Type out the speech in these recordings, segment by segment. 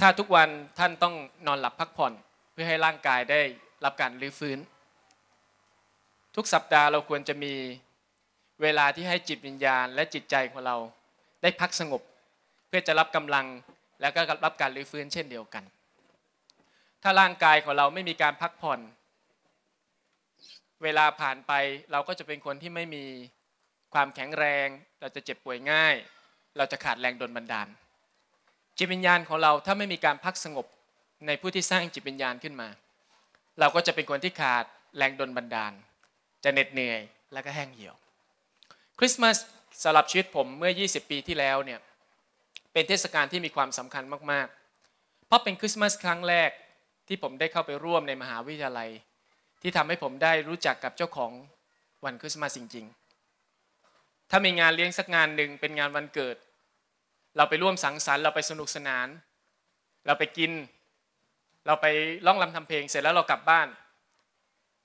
ถ้าทุกวันท่านต้องนอนหลับพักผ่อน เพื่อให้ร่างกายได้รับการรื้อฟื้น ทุกสัปดาห์เราควรจะมีเวลาที่ให้จิตวิญญาณ และจิตใจของเราได้พักสงบ เพื่อจะรับกำลังแล้วก็รับการรื้อฟื้น เช่นเดียวกัน ถ้าร่างกายของเราไม่มีการพักผ่อน เวลาผ่านไปเราก็จะเป็นคนที่ไม่มีความแข็งแรง เราจะเจ็บป่วยง่าย เราจะขาดแรงดลบันดาลจิตวิญญาณของเราถ้าไม่มีการพักสงบในผู้ที่สร้างจิตวิญญาณขึ้นมา เราก็จะเป็นคนที่ขาดแรงดลบันดาล จะเหน็ดเหนื่อยแล้วก็แห้งเหี่ยวคริสต์มาสสำหรับชีวิตผมเมื่อ 20 ปีที่แล้วเนี่ยเป็นเทศกาลที่มีความสำคัญมาก ๆ เพราะเป็นคริสต์มาสครั้งแรกที่ผมได้เข้าไปร่วมในมหาวิทยาลัยที่ทำให้ผมได้รู้จักกับเจ้าของวันคริสต์มาสจริงๆ ถ้ามีงานเลี้ยงสักงานหนึ่งเป็นงานวันเกิดเราไปร่วมสังสรรค์เราไปสนุกสนาน เราไปกิน เราไปร้องรำทำเพลง เสร็จแล้วเรากลับบ้าน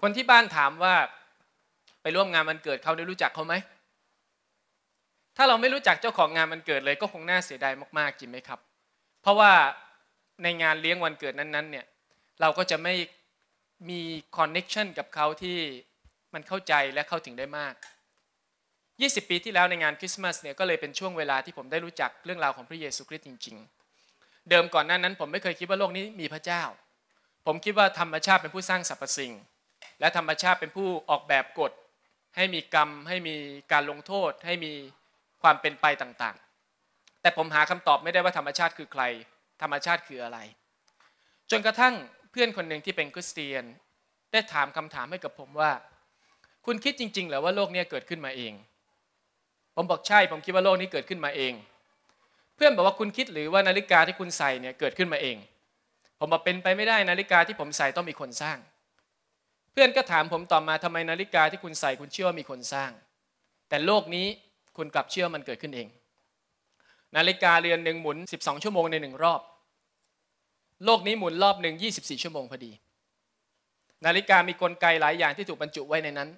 คนที่บ้านถามว่าไปร่วมงานวันเกิดเขาได้รู้จักเขาไหมถ้าเราไม่รู้จักเจ้าของงานวันเกิดเลยก็คงน่าเสียดายมากๆจริงไหมครับ เพราะว่าในงานเลี้ยงวันเกิดนั้นๆเนี่ยเราก็จะไม่มีคอนเน็ชันกับเขาที่มันเข้าใจและเข้าถึงได้มาก20ปีที่แล้วในงานคริสต์มาสเนี่ยก็เลยเป็นช่วงเวลาที่ผมได้รู้จักเรื่องราวของพระเยซูคริสต์จริงๆ เดิมก่อนหน้านั้นผมไม่เคยคิดว่าโลกนี้มีพระเจ้า ผมคิดว่าธรรมชาติเป็นผู้สร้างสรรพสิ่งและธรรมชาติเป็นผู้ออกแบบกฎ ให้มีกรรม ให้มีการลงโทษ ให้มีความเป็นไปต่างๆ แต่ผมหาคำตอบไม่ได้ว่าธรรมชาติคือใคร ธรรมชาติคืออะไร จนกระทั่งเพื่อนคนหนึ่งที่เป็นคริสเตียนได้ถามคำถามให้กับผมว่าคุณคิดจริงๆหรือว่าโลกนี้เกิดขึ้นมาเองผมบอกใช่ผมคิดว่าโลกนี้เกิดขึ้นมาเอง เพื่อนบอกว่าคุณคิดหรือว่านาฬิกาที่คุณใส่เนี่ยเกิดขึ้นมาเอง ผมบอกเป็นไปไม่ได้นาฬิกาที่ผมใส่ต้องมีคนสร้าง เพื่อนก็ถามผมต่อมาทำไมนาฬิกาที่คุณใส่คุณเชื่อว่ามีคนสร้าง แต่โลกนี้คุณกลับเชื่อมันเกิดขึ้นเอง นาฬิกาเรือนหนึ่งหมุน 12 ชั่วโมงในหนึ่งรอบ โลกนี้หมุนรอบหนึ่ง 24 ชั่วโมงพอดี นาฬิกามีกลไกหลายอย่างที่ถูกบรรจุไว้ในนั้น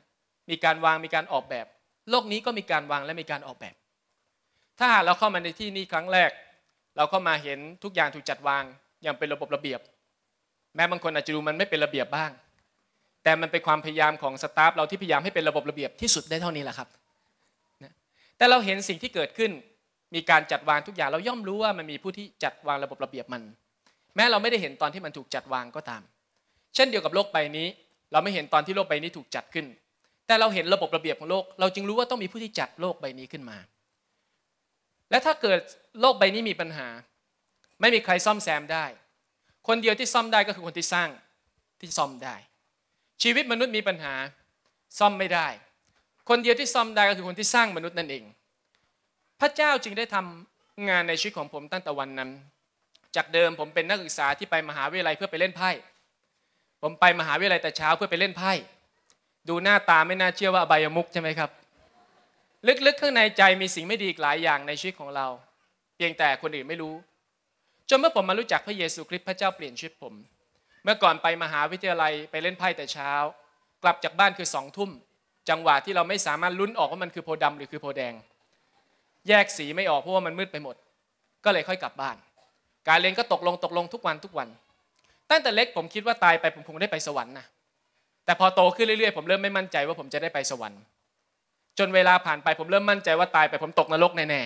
มีการวางมีการออกแบบโลกนี้ก็มีการวางและมีการออกแบบ ถ้าหากเราเข้ามาในที่นี้ครั้งแรก เราเข้ามาเห็นทุกอย่างถูกจัดวางอย่างเป็นระบบระเบียบ แม้บางคนอาจจะดูมันไม่เป็นระเบียบบ้าง แต่มันเป็นความพยายามของสตาฟเราที่พยายามให้เป็นระบบระเบียบที่สุดได้เท่านี้แหละครับแต่เราเห็นสิ่งที่เกิดขึ้นมีการจัดวางทุกอย่างเราย่อมรู้ว่ามันมีผู้ที่จัดวางระบบระเบียบมัน แม้เราไม่ได้เห็นตอนที่มันถูกจัดวางก็ตาม เช่นเดียวกับโลกใบนี้ เราไม่เห็นตอนที่โลกใบนี้ถูกจัดขึ้นแต่เราเห็นระบบระเบียบของโลกเราจึงรู้ว่าต้องมีผู้ที่จัดโลกใบนี้ขึ้นมา และถ้าเกิดโลกใบนี้มีปัญหา ไม่มีใครซ่อมแซมได้ คนเดียวที่ซ่อมได้ก็คือคนที่สร้างที่ซ่อมได้ ชีวิตมนุษย์มีปัญหาซ่อมไม่ได้ คนเดียวที่ซ่อมได้ก็คือคนที่สร้างมนุษย์นั่นเอง พระเจ้าจึงได้ทำงานในชีวิตของผมตั้งแต่วันนั้น จากเดิมผมเป็นนักศึกษาที่ไปมหาวิทยาลัยเพื่อไปเล่นไพ่ ผมไปมหาวิทยาลัยแต่เช้าเพื่อไปเล่นไพ่ดูหน้าตาไม่น่าเชื่อว่าอบายมุกใช่ไหมครับลึกๆข้างในใจมีสิ่งไม่ดีอีกหลายอย่างในชีวิตของเรา เพียงแต่คนอื่นไม่รู้จนเมื่อผมมารู้จักพระเยซูคริสต์พระเจ้าเปลี่ยนชีวิตผม เมื่อก่อนไปมหาวิทยาลัยไปเล่นไพ่แต่เช้า กลับจากบ้านคือสองทุ่มจังหวะที่เราไม่สามารถลุ้นออกว่ามันคือโพดำหรือคือโพแดง แยกสีไม่ออกเพราะว่ามันมืดไปหมด ก็เลยค่อยกลับบ้าน การเรียนก็ตกลงตกลงทุกวันทุกวัน ตั้งแต่เล็กผมคิดว่าตายไปผมคงได้ไปสวรรค์นะแต่พอโตขึ้นเรื่อยๆผมเริ่มไม่มั่นใจว่าผมจะได้ไปสวรรค์ จนเวลาผ่านไปผมเริ่มมั่นใจว่าตายไปผมตกนรกแน่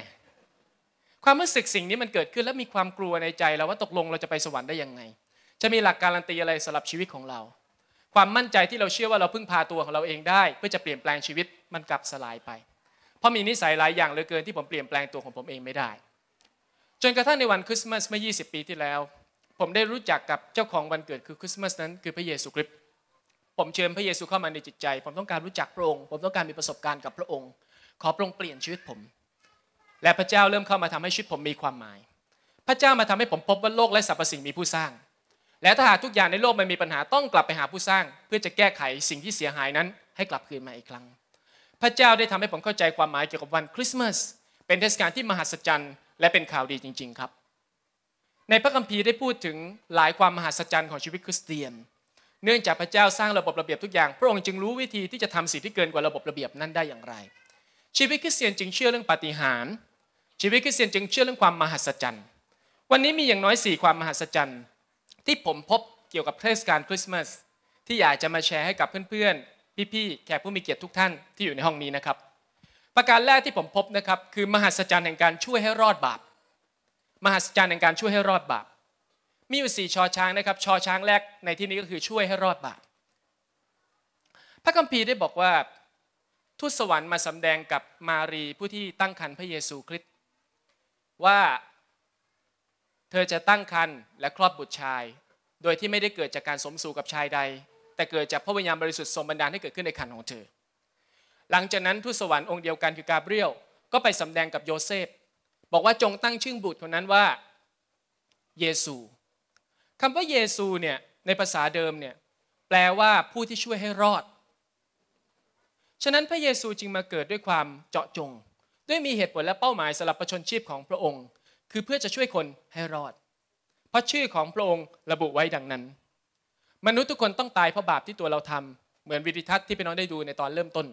ๆความรู้สึกสิ่งนี้มันเกิดขึ้นแล้วมีความกลัวในใจเราว่าตกลงเราจะไปสวรรค์ได้ยังไง จะมีหลักการันตีอะไรสำหรับชีวิตของเรา ความมั่นใจที่เราเชื่อว่าเราพึ่งพาตัวของเราเองได้เพื่อจะเปลี่ยนแปลงชีวิตมันกลับสลายไป เพราะมีนิสัยหลายอย่างเหลือเกินที่ผมเปลี่ยนแปลงตัวของผมเองไม่ได้ จนกระทั่งในวันคริสต์มาสเมื่อ 20 ปีที่แล้ว ผมได้รู้จักกับเจ้าของวันเกิดคือคริสต์มาสนั้นคือพระเยซูคริสต์ผมเชิญพระเยซูเข้ามาในจิตใจ ผมต้องการรู้จักพระองค์ผมต้องการมีประสบการณ์กับพระองค์ ขอพระองค์เปลี่ยนชีวิตผม และพระเจ้าเริ่มเข้ามาทำให้ชีวิตผมมีความหมาย พระเจ้ามาทำให้ผมพบว่าโลกและสรรพสิ่งมีผู้สร้าง และถ้าหากทุกอย่างในโลกมันมีปัญหาต้องกลับไปหาผู้สร้าง เพื่อจะแก้ไขสิ่งที่เสียหายนั้น ให้กลับคืนมาอีกครั้งพระเจ้าได้ทำให้ผมเข้าใจความหมายเกี่ยวกับวันคริสต์มาสเป็นเทศกาลที่มหัศจรรย์และเป็นข่าวดีจริง ๆครับ ในพระคัมภีร์ได้พูดถึง หลายความมหัศจรรย์ของชีวิตคริสเตียนเนื่องจากพระเจ้าสร้างระบบระเบียบทุกอย่างพระองค์จึงรู้วิธีที่จะทำสิ่งที่เกินกว่าระบบระเบียบนั้นได้อย่างไร ชีวิตคริสเตียนจึงเชื่อเรื่องปาฏิหาริย์ชีวิตคริสเตียนจึงเชื่อเรื่องความมหัศจรรย์ วันนี้มีอย่างน้อย 4 ความมหัศจรรย์ที่ผมพบเกี่ยวกับเทศกาลคริสต์มาสที่อยากจะมาแชร์ให้กับเพื่อนๆพี่ๆแขกผู้มีเกียรติทุกท่านที่อยู่ในห้องนี้นะครับประการแรกที่ผมพบนะครับคือมหัศจรรย์แห่งการช่วยให้รอดบาป มหัศจรรย์แห่งการช่วยให้รอดบาปมีอยู่สี่ชอช้างนะครับชอช้างแรกในที่นี้ก็คือช่วยให้รอดบาปพระคัมภีร์ได้บอกว่าทูตสวรรค์มาสำแดงกับมารีผู้ที่ตั้งครรภ์พระเยซูคริสต์ว่าเธอจะตั้งครรภ์และคลอดบุตรชาย โดยที่ไม่ได้เกิดจากการสมสู่กับชายใด แต่เกิดจากพระวิญญาณบริสุทธิ์ทรงบันดาลให้เกิดขึ้นในครรภ์ของเธอ หลังจากนั้นทูตสวรรค์องค์เดียวกันคือกาเบรียลก็ไปสำแดงกับโยเซฟบอกว่าจงตั้งชื่อบุตรคนนั้นว่าเยซูคำว่าเยซูเนี่ยในภาษาเดิมเนี่ยแปลว่าผู้ที่ช่วยให้รอด ฉะนั้นพระเยซูจึงมาเกิดด้วยความเจาะจง ด้วยมีเหตุผลและเป้าหมายสำหรับประชนชีพของพระองค์ คือเพื่อจะช่วยคนให้รอด เพราะชื่อของพระองค์ระบุไว้ดังนั้น มนุษย์ทุกคนต้องตายเพราะบาปที่ตัวเราทำ เหมือนวิดิทัศน์ที่พี่น้องได้ดูในตอนเริ่มต้น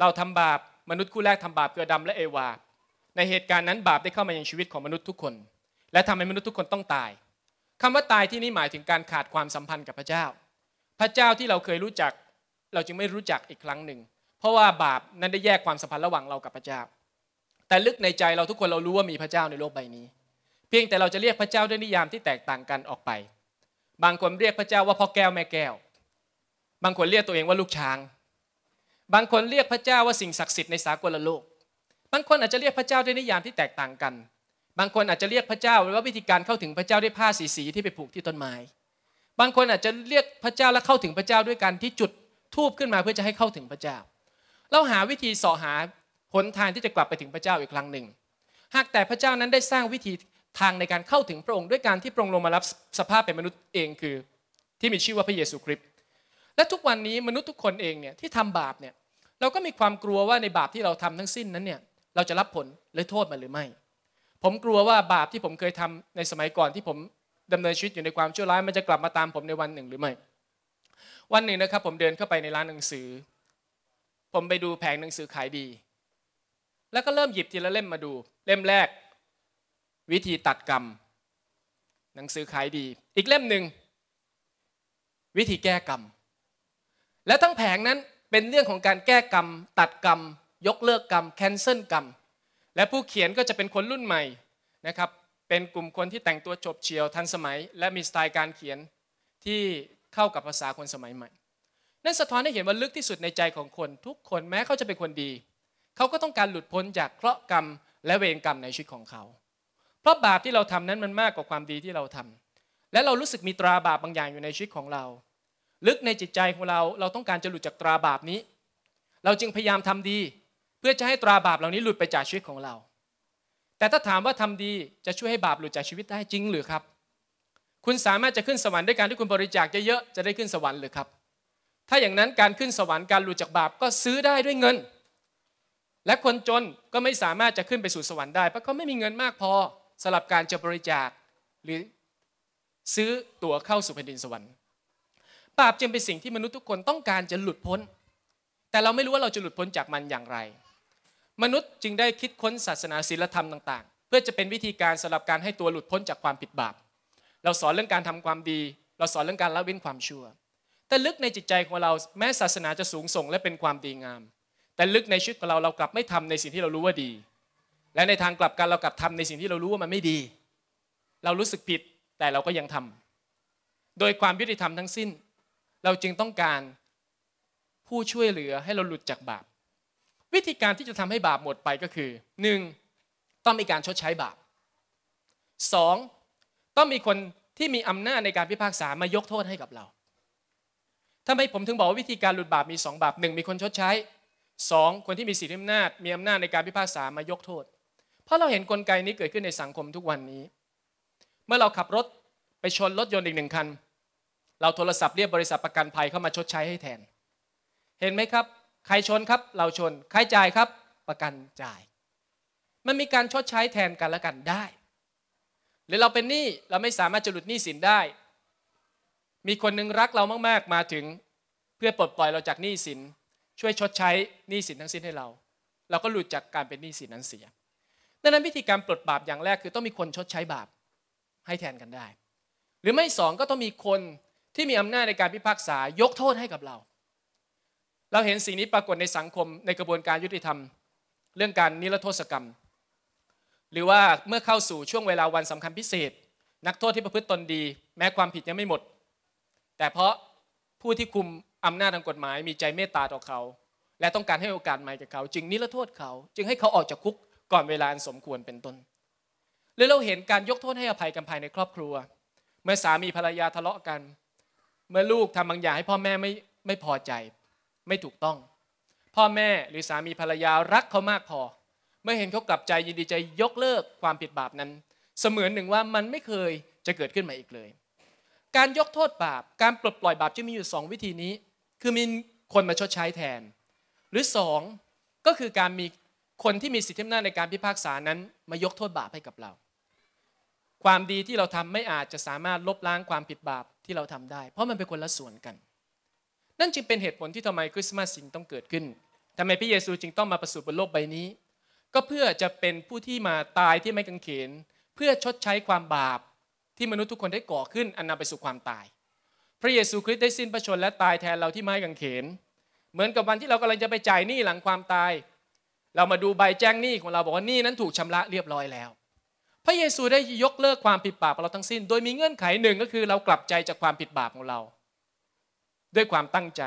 เราทำบาปมนุษย์คู่แรกทำบาปเกือดำและเอวาในเหตุการณ์นั้นบาปได้เข้ามายังชีวิตของมนุษย์ทุกคน และทำให้มนุษย์ทุกคนต้องตายคำว่าตายที่นี่หมายถึงการขาดความสัมพันธ์กับพระเจ้า พระเจ้าที่เราเคยรู้จัก เราจึงไม่รู้จักอีกครั้งหนึ่ง เพราะว่าบาปนั้นได้แยกความสัมพันธ์ระหว่างเรากับพระเจ้าแต่ลึกในใจเราทุกคนเรารู้ว่ามีพระเจ้าในโลกใบนี้ เพียงแต่เราจะเรียกพระเจ้าด้วยนิยามที่แตกต่างกันออกไป บางคนเรียกพระเจ้าว่าพ่อแก้วแม่แก้ว บางคนเรียกตัวเองว่าลูกช้าง บางคนเรียกพระเจ้าว่าสิ่งศักดิ์สิทธิ์ในสากลโลก บางคนอาจจะเรียกพระเจ้าด้วยนิยามที่แตกต่างกันบางคนอาจจะเรียกพระเจ้าว่าวิธีการเข้าถึงพระเจ้าด้วยผ้าสีสีที่ไปผูกที่ต้นไม้ บางคนอาจจะเรียกพระเจ้าและเข้าถึงพระเจ้าด้วยการที่จุดทูบขึ้นมาเพื่อจะให้เข้าถึงพระเจ้า เราหาวิธีสอ หาหนทางที่จะกลับไปถึงพระเจ้าอีกครั้งหนึ่ง หากแต่พระเจ้านั้นได้สร้างวิธีทางในการเข้าถึงพระองค์ด้วยการที่พระองค์ลงมารับสภาพเป็นมนุษย์เองคือที่มีชื่อว่าพระเยซูคริสต์และทุกวันนี้มนุษย์ทุกคนเองเนี่ยที่ทำบาปเนี่ยเราก็มีความกลัวว่าในบาปที่เราทำทั้งสิ้นนั้นเนี่ยเราจะรับผลหรือโทษมันหรือไม่ผมกลัวว่าบาปที่ผมเคยทำในสมัยก่อนที่ผมดำเนินชีวิตอยู่ในความชั่วร้ายมันจะกลับมาตามผมในวันหนึ่งหรือไม่ วันหนึ่งนะครับผมเดินเข้าไปในร้านหนังสือ ผมไปดูแผงหนังสือขายดี แล้วก็เริ่มหยิบทีละเล่มมาดู เล่มแรก วิธีตัดกรรม หนังสือขายดี อีกเล่มหนึ่ง วิธีแก้กรรม และทั้งแผงนั้นเป็นเรื่องของการแก้กรรมตัดกรรม ยกเลิกกรรมแคนเซิลกรรมและผู้เขียนก็จะเป็นคนรุ่นใหม่นะครับ เป็นกลุ่มคนที่แต่งตัวจบเฉียวทันสมัย และมีสไตล์การเขียนที่เข้ากับภาษาคนสมัยใหม่ นั่นสะท้อนให้เห็นว่าลึกที่สุดในใจของคน ทุกคนแม้เขาจะเป็นคนดี เขาก็ต้องการหลุดพ้นจากเคราะห์กรรม และเวรกรรมในชีวิตของเขา เพราะบาปที่เราทำนั้นมันมากกว่าความดีที่เราทำ และเรารู้สึกมีตราบาปบางอย่างอยู่ในชีวิตของเรา ลึกในจิตใจของเรา เราต้องการจะหลุดจากตราบาปนี้ เราจึงพยายามทำดีพื่อจะให้ตราบาปเหล่านี้หลุดไปจากชีวิตของเรา แต่ถ้าถามว่าทำดีจะช่วยให้บาปหลุดจากชีวิตได้จริง หรือครับ คุณสามารถจะขึ้นสวรรค์ด้วยการที่คุณบริจาคเยอะๆ จะได้ขึ้นสวรรค์หรือครับ ถ้าอย่างนั้นการขึ้นสวรรค์การหลุดจากบาปก็ซื้อได้ด้วยเงิน และคนจนก็ไม่สามารถจะขึ้นไปสู่สวรรค์ได้เพราะเขาไม่มีเงินมากพอสำหรับการจะบริจาคหรือซื้อตั๋วเข้าสู่แผ่นดินสวรรค์ บาปจึงเป็นสิ่งที่มนุษย์ทุกคนต้องการจะหลุดพ้น แต่เราไม่รู้ว่าเราจะหลุดพ้นจากมันอย่างไรมนุษย์จึงได้คิดค้นศาสนาศีลธรรมต่าง ๆ เพื่อจะเป็นวิธีการสำหรับการให้ตัวหลุดพ้นจากความผิดบาป เราสอนเรื่องการทำความดี เราสอนเรื่องการละเว้นความชั่วแต่ลึกในจิตใจของเราแม้ศาสนาจะสูงส่ง และเป็นความดีงาม แต่ลึกในชีวิตของเราเรากลับไม่ทำในสิ่งที่เรารู้ว่าดี และในทางกลับกันเรากลับทำในสิ่งที่เรารู้ว่ามันไม่ดี เรารู้สึกผิดแต่เราก็ยังทำ โดยความยุติธรรมทั้งสิ้น เราจึงต้องการผู้ช่วยเหลือให้เราหลุดจากบาปวิธีการที่จะทำให้บาปหมดไปก็คือ 1. ต้องมีการชดใช้บาป 2. ต้องมีคนที่มีอำนาจในการพิพากษามายกโทษให้กับเราทำไมผมถึงบอกว่าวิธีการหลุดบาปมี 2 บาปหนึ่งมีคนชดใช้ 2. คนที่มีสิทธิอำนาจ มีอำนาจในการพิพากษามายกโทษ เพราะเราเห็นนกลไกนี้เกิดขึ้นในสังคมทุกวันนี้ เมื่อเราขับรถไปชนรถยนต์อีกหนึ่งคัน เราโทรศัพท์เรียกบริษัทประกันภัยเข้ามาชดใช้ให้แทน เห็นไหมครับใครชนครับเราชน ใครจ่ายครับประกันจ่ายมันมีการชดใช้แทนกันและกันได้ หรือเราเป็นหนี้เราไม่สามารถจะหลุดหนี้สินได้ มีคนนึงรักเรามาก ๆ มาถึงเพื่อปลดปล่อยเราจากหนี้สินช่วยชดใช้หนี้สินทั้งสิ้นให้เรา เราก็หลุดจากการเป็นหนี้สินนั้นเสียดังนั้นวิธีการปลดบาปอย่างแรกคือต้องมีคนชดใช้บาปให้แทนกันได้ หรือไม่สองก็ต้องมีคนที่มีอำนาจในการพิพากษายกโทษให้กับเราเราเห็นสิ่งนี้ปรากฏในสังคมในกระบวนการยุติธรรม เรื่องการนิรโทษกรรม หรือว่าเมื่อเข้าสู่ช่วงเวลาวันสำคัญพิเศษ นักโทษที่ประพฤติตนดีแม้ความผิดยังไม่หมด แต่เพราะผู้ที่คุมอำนาจทางกฎหมายมีใจเมตตาต่อเขา และต้องการให้โอกาสใหม่กับเขา จึงนิรโทษเขาจึงให้เขาออกจากคุกก่อนเวลาสมควรเป็นต้นหรือเราเห็นการยกโทษให้อภัยกันภายในครอบครัว เมื่อสามีภรรยาทะเลาะกัน เมื่อลูกทำบางอย่างให้พ่อแม่ไม่ไม่พอใจไม่ถูกต้อง พ่อแม่หรือสามีภรรยารักเขามากพอเมื่อเห็นเขากลับใจยินดีใจยกเลิกความผิดบาปนั้น เสมือนหนึ่งว่ามันไม่เคยจะเกิดขึ้นมาอีกเลย การยกโทษบาปการปลดปล่อยบาปจะมีอยู่ 2 วิธีนี้ คือมีคนมาชดใช้แทน หรือ2ก็คือการมีคนที่มีสิทธิอำนาจในการพิพากษานั้นมายกโทษบาปให้กับเราความดีที่เราทำไม่อาจจะสามารถลบล้างความผิดบาปที่เราทำได้ เพราะมันเป็นคนละส่วนกันนั่นจึงเป็นเหตุผลที่ทำไมคริสต์มาสสิ่งต้องเกิดขึ้นทำไมพระเยซูจึงต้องมาประสูติบนโลกใบนี้ ก็เพื่อจะเป็นผู้ที่มาตายที่ไม้กางเขน เพื่อชดใช้ความบาปที่มนุษย์ทุกคนได้ก่อขึ้นอันนาไปสู่ความตาย พระเยซูคริสต์ได้สิ้นพระชนและตายแทนเราที่ไม้กางเขน เหมือนกับวันที่เรากำลังจะไปจ่ายหนี้หลังความตาย เรามาดูใบแจ้งหนี้ของเราบอกว่าหนี้นั้นถูกชำระเรียบร้อยแล้ว พระเยซูได้ยกเลิกความผิดบาปเราทั้งสิ้นโดยมีเงื่อนไขหนึ่งก็คือเรากลับใจจากความผิดบาปของเราด้วยความตั้งใจ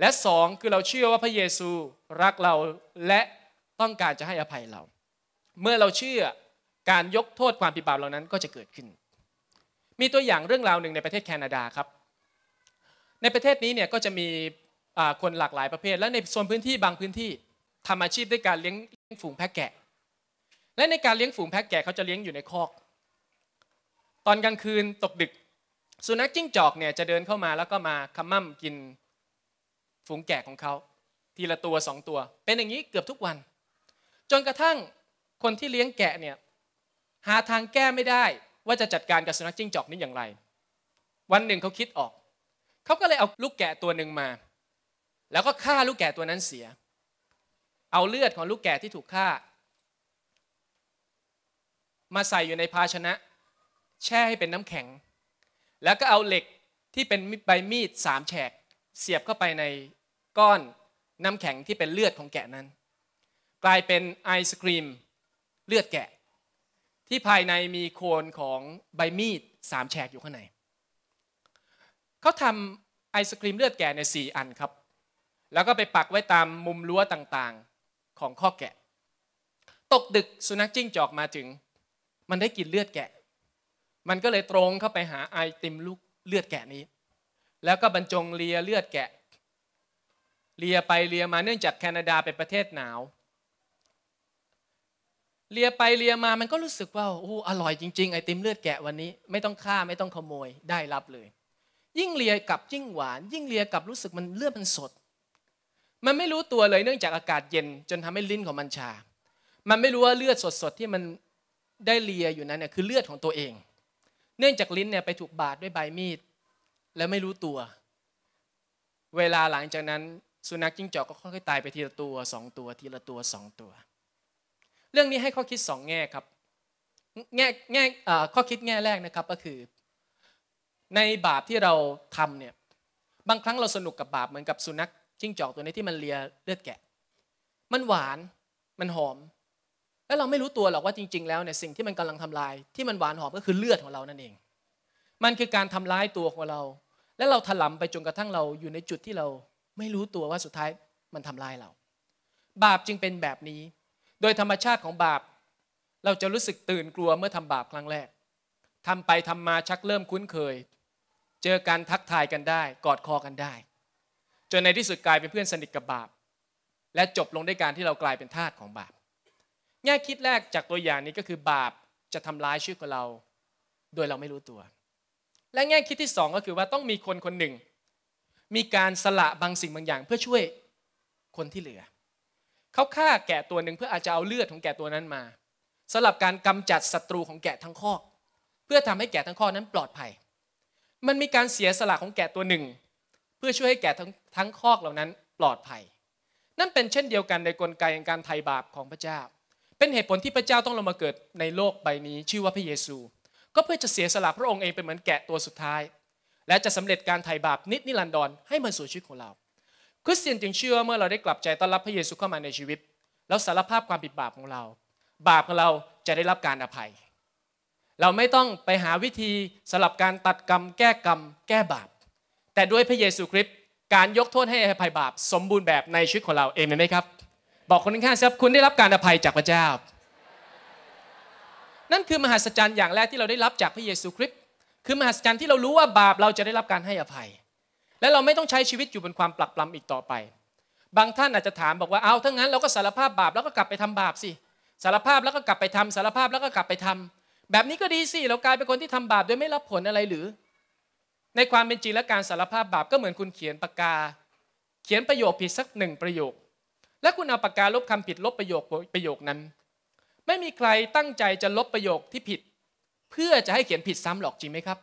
และสองคือเราเชื่อว่าพระเยซูรักเราและต้องการจะให้อภัยเรา เมื่อเราเชื่อการยกโทษความผิดบาปเหล่านั้นก็จะเกิดขึ้น มีตัวอย่างเรื่องราวหนึ่งในประเทศแคนาดาครับ ในประเทศนี้เนี่ยก็จะมีคนหลากหลายประเภท และในส่วนพื้นที่บางพื้นที่ทำอาชีพด้วยการเลี้ยงฝูงแพะแกะ และในการเลี้ยงฝูงแพะแกะเขาจะเลี้ยงอยู่ในคอก ตอนกลางคืนตกดึกสุนัขจิ้งจอกเนี่ยจะเดินเข้ามาแล้วก็มาขมั่มกินฝูงแกะของเขาทีละตัวสองตัว เป็นอย่างนี้เกือบทุกวัน จนกระทั่งคนที่เลี้ยงแกะเนี่ยหาทางแก้ไม่ได้ว่าจะจัดการกับสุนัขจิ้งจอกนี้อย่างไร วันหนึ่งเขาคิดออกเขาก็เลยเอาลูกแกะตัวหนึ่งมา แล้วก็ฆ่าลูกแกะตัวนั้นเสีย เอาเลือดของลูกแกะที่ถูกฆ่า มาใส่อยู่ในภาชนะแช่ให้เป็นน้ำแข็งแล้วก็เอาเหล็กที่เป็นใบมีดสามแฉกเสียบเข้าไปในก้อนน้ำแข็งที่เป็นเลือดของแกะนั้นกลายเป็นไอศครีมเลือดแกะที่ภายในมีโคนของใบมีดสามแฉกอยู่ข้างในเขาทำไอศครีมเลือดแกะในสี่อันครับ แล้วก็ไปปักไว้ตามมุมรั้วต่างๆของข้อแกะ ตกดึกสุนัขจิ้งจอกมาถึงมันได้กินเลือดแกะมันก็เลยตรงเข้าไปหาไอติมลูกเลือดแกะนี้ แล้วก็บรรจงเลียเลือดแกะเลียไปเลียมาเนื่องจากแคนาดาเป็นประเทศหนาวเลียไปเลียมามันก็รู้สึกว่าโอ้อร่อยจริงๆไอติมเลือดแกะวันนี้ไม่ต้องฆ่าไม่ต้องขโมยได้รับเลย ยิ่งเลียกับยิ่งหวาน ยิ่งเลียกับรู้สึกมันเลือดมันสด มันไม่รู้ตัวเลยเนื่องจากอากาศเย็นจนทำให้ลิ้นของมันชา มันไม่รู้ว่าเลือดสดๆที่มันได้เลียอยู่นั้นเนี่ยคือเลือดของตัวเองเนื่องจากลิ้นเนี่ยไปถูกบาดด้วยใบมีดและไม่รู้ตัว เวลาหลังจากนั้น สุนัขจิ้งจอกก็ค่อยๆตายไปทีละตัวสองตัวทีละตัวสองตัว เรื่องนี้ให้ข้อคิดสองแง่ครับแง่แง่ข้อคิดแง่แรกนะครับก็คือ ในบาปที่เราทำเนี่ยบางครั้งเราสนุกกับบาปเหมือนกับสุนัข จิ้งจอกตัวนี้ที่มันเลียเลือดแกะ มันหวานมันหอมแล้วเราไม่รู้ตัวหรอกว่าจริงๆ แล้วเนี่ยสิ่งที่มันกำลังทำลายที่มันหวานหอมก็คือเลือดของเรานั่นเอง มันคือการทำร้ายตัวของเรา และเราถลำไปจนกระทั่งเราอยู่ในจุดที่เราไม่รู้ตัวว่าสุดท้ายมันทำลายเรา บาปจึงเป็นแบบนี้ โดยธรรมชาติของบาป เราจะรู้สึกตื่นกลัวเมื่อทำบาปครั้งแรก ทำไปทำมาชักเริ่มคุ้นเคย เจอการทักทายกันได้กอดคอกันได้ จนในที่สุดกลายเป็นเพื่อนสนิทกับบาป และจบลงด้วยการที่เรากลายเป็นทาสของบาปแง่คิดแรกจากตัวอย่างนี้ก็คือบาปจะทำร้ายชีวิตของเรา โดยเราไม่รู้ตัว และแง่คิดที่สองก็คือว่าต้องมีคนคนหนึ่ง มีการสละบางสิ่งบางอย่าง เพื่อช่วยคนที่เหลือ เขาฆ่าแกะตัวหนึ่งเพื่ออาจจะเอาเลือดของแกะตัวนั้นมาสลับการกำจัดศัตรูของแกะทั้งข้อเพื่อทำให้แกะทั้งข้อนั้นปลอดภัย มันมีการเสียสละของแกะตัวหนึ่ง เพื่อช่วยให้แกะทั้งทั้งคอกเหล่านั้นปลอดภัย นั่นเป็นเช่นเดียวกันในกลไกของการไถ่บาปของพระเจ้าเป็นเหตุผลที่พระเจ้าต้องลงมาเกิดในโลกใบนี้ ชื่อว่าพระเยซู ก็เพื่อจะเสียสละพระองค์เองเป็นเหมือนแกะตัวสุดท้าย และจะสำเร็จการไถ่บาปนิดนิรันดร ให้มนสู่ชีวิตของเรา คริสเตียนจึงเชื่อเมื่อเราได้กลับใจต้อนรับพระเยซูเข้ามาในชีวิต แล้วสารภาพความผิดบาปของเรา บาปของเราจะได้รับการอภัย เราไม่ต้องไปหาวิธีสลับการตัดกรรมแก้กรรมแก้บาปแต่ด้วยพระเยซูคริสต์การยกโทษให้อภัยบาปสมบูรณ์แบบในชีวิตของเราเองไหมครับบอกคนข้างๆครับคุณได้รับการอภัยจากพระเจ้านั่นคือมหัศจรรย์อย่างแรกที่เราได้รับจากพระเยซูคริสต์คือมหัศจรรย์ที่เรารู้ว่าบาปเราจะได้รับการให้อภัย และเราไม่ต้องใช้ชีวิตอยู่บนความปลักปลำอีกต่อไป บางท่านอาจจะถามบอกว่าเอาทั้งนั้นเราก็สารภาพบาปแล้วก็กลับไปทำบาปสิสารภาพแล้วก็กลับไปทำสารภาพแล้วก็กลับไปทำ แบบนี้ก็ดีสิเรากลายเป็นคนที่ทำบาปโดยไม่รับผลอะไรหรือ ในความเป็นจริงและการสารภาพบาปก็เหมือนคุณเขียนปากกา เขียนประโยคผิดสักหนึ่งประโยคและคุณเอาปากกาลบคำผิดลบประโยคประโยคนั้น ไม่มีใครตั้งใจจะลบประโยคที่ผิด เพื่อจะให้เขียนผิดซ้ำหรอกจริงไหมครับ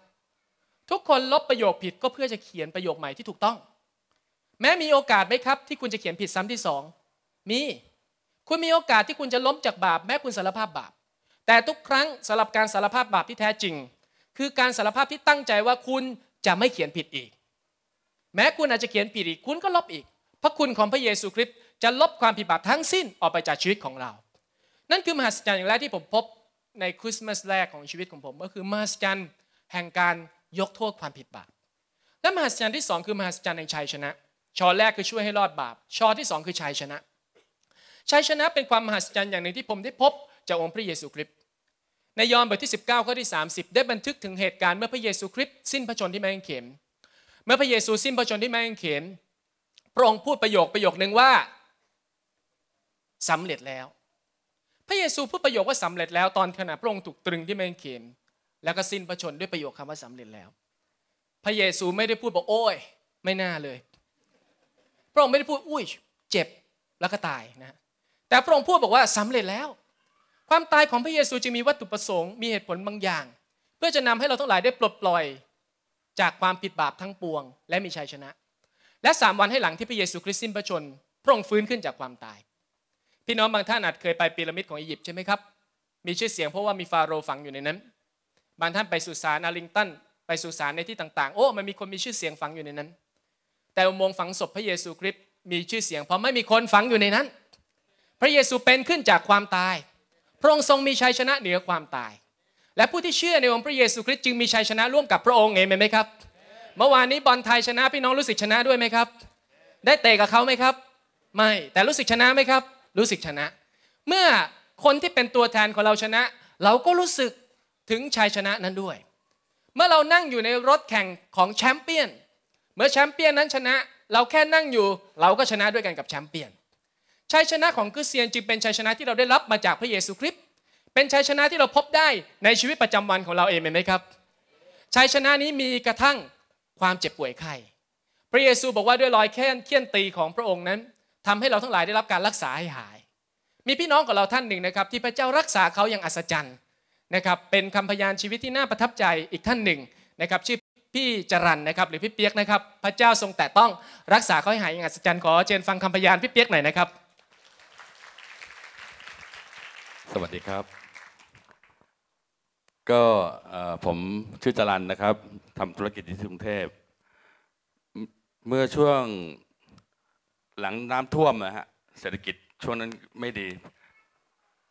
ทุกคนลบประโยคผิดก็เพื่อจะเขียนประโยคใหม่ที่ถูกต้อง แม้มีโอกาสไหมครับที่คุณจะเขียนผิดซ้ำที่สองมี คุณมีโอกาสที่คุณจะล้มจากบาปแม้คุณสารภาพบาป แต่ทุกครั้งสำหรับการสารภาพบาปที่แท้จริง คือการสารภาพที่ตั้งใจว่าคุณจะไม่เขียนผิดอีก แม้คุณอาจจะเขียนผิดอีกคุณก็ลบอีกพระคุณของพระเยซูคริสต์จะลบความผิดบาปทั้งสิ้นออกไปจากชีวิตของเรา นั่นคือมหัศจรรย์อย่างแรกที่ผมพบในคริสต์มาสแรกของชีวิตของผม ก็คือมหัศจรรย์แห่งการยกโทษความผิดบาป และมหัศจรรย์ที่ 2 คือมหัศจรรย์แห่งชัยชนะ ชอแรกคือช่วยให้รอดบาปชอที่ 2 คือชัยชนะ ชัยชนะเป็นความมหัศจรรย์อย่างหนึ่งที่ผมได้พบจากองค์พระเยซูคริสต์ ในยอห์นบทที่19ข้อที่30 ได้บันทึกถึงเหตุการณ์เมื่อพระเยซูคริสต์สิ้นพระชนที่ไม้กางเขนเมื่อพระเยซูสิ้นพระชนที่ไม้กางเขนพระองค์พูดประโยคประโยคนึงว่าสำเร็จแล้ว พระเยซูพูดประโยคว่าสำเร็จแล้วตอนขณะพระองค์ถูกตรึงที่แมงเขนแล้วก็สิ้นพระชนด้วยประโยคคำว่าสำเร็จแล้ว พระเยซูไม่ได้พูดบอกโอ้ยไม่น่าเลย พระองค์ไม่ได้พูดอุ้ยเจ็บแล้วก็ตายนะแต่พระองค์พูดบอกว่าสำเร็จแล้ว ความตายของพระเยซูจึงมีวัตถุประสงค์มีเหตุผลบางอย่าง เพื่อจะนำให้เราทั้งหลายได้ปลดปล่อยจากความผิดบาปทั้งปวง และมีชัยชนะ และสามวันให้หลังที่พระเยซู คริสต์สิ้นพระชน พระองค์ฟื้นขึ้นจากความตายพี่น้องบางท่านอาจเคยไปพีระมิดของอียิปต์ใช่ไหมครับ มีชื่อเสียงเพราะว่ามีฟาโรห์ฝังอยู่ในนั้น บางท่านไปสุสานอาริงตัน ไปสุสานในที่ต่างๆ โอ้ มันมีคนมีชื่อเสียงฝังอยู่ในนั้น แต่อุโมงค์ฝังศพพระเยซูคริสต์มีชื่อเสียงเพราะไม่มีคนฝังอยู่ในนั้น พระเยซูเป็นขึ้นจากความตาย พระองค์ทรงมีชัยชนะเหนือความตาย และผู้ที่เชื่อในองค์พระเยซูคริสต์จึงมีชัยชนะร่วมกับพระองค์เองไหมครับ เมื่อวานนี้บอลไทยชนะพี่น้องรู้สึกชนะด้วยไหมครับ ได้เตะกับเขาไหมครับ ไม่แต่รู้สึกชนะไหมครับรู้สึกชนะ เมื่อคนที่เป็นตัวแทนของเราชนะ เราก็รู้สึกถึงชัยชนะนั้นด้วย เมื่อเรานั่งอยู่ในรถแข่งของแชมเปี้ยน เมื่อแชมเปี้ยนนั้นชนะ เราแค่นั่งอยู่เราก็ชนะด้วยกันกับแชมเปี้ยนชัยชนะของคริสเตียนจึงเป็นชัยชนะที่เราได้รับมาจากพระเยซูคริสต์เป็นชัยชนะที่เราพบได้ในชีวิตประจำวันของเราเองไหมครับชัยชนะนี้มีกระทั่งความเจ็บป่วยไข้พระเยซูบอกว่าด้วยรอยแค้นเคี่ยนตีของพระองค์นั้นทำให้เราทั้งหลายได้รับการรักษาให้หาย มีพี่น้องของเราท่านหนึ่งนะครับที่พระเจ้ารักษาเขาอย่างอัศจรรย์นะครับ เป็นคำพยานชีวิตที่น่าประทับใจอีกท่านหนึ่งนะครับชื่อพี่จรันนะครับหรือพี่เปียกนะครับ พระเจ้าทรงแต่ต้องรักษาเขาให้หายอย่างอัศจรรย์ขอเชิญฟังคำพยานพี่เปียกหน่อยนะครับ สวัสดีครับ ก็ผมชื่อจรันนะครับทำธุรกิจที่กรุงเทพเมื่อช่วงหลังน้ำท่วมนะฮะเศรษฐกิจช่วงนั้นไม่ดี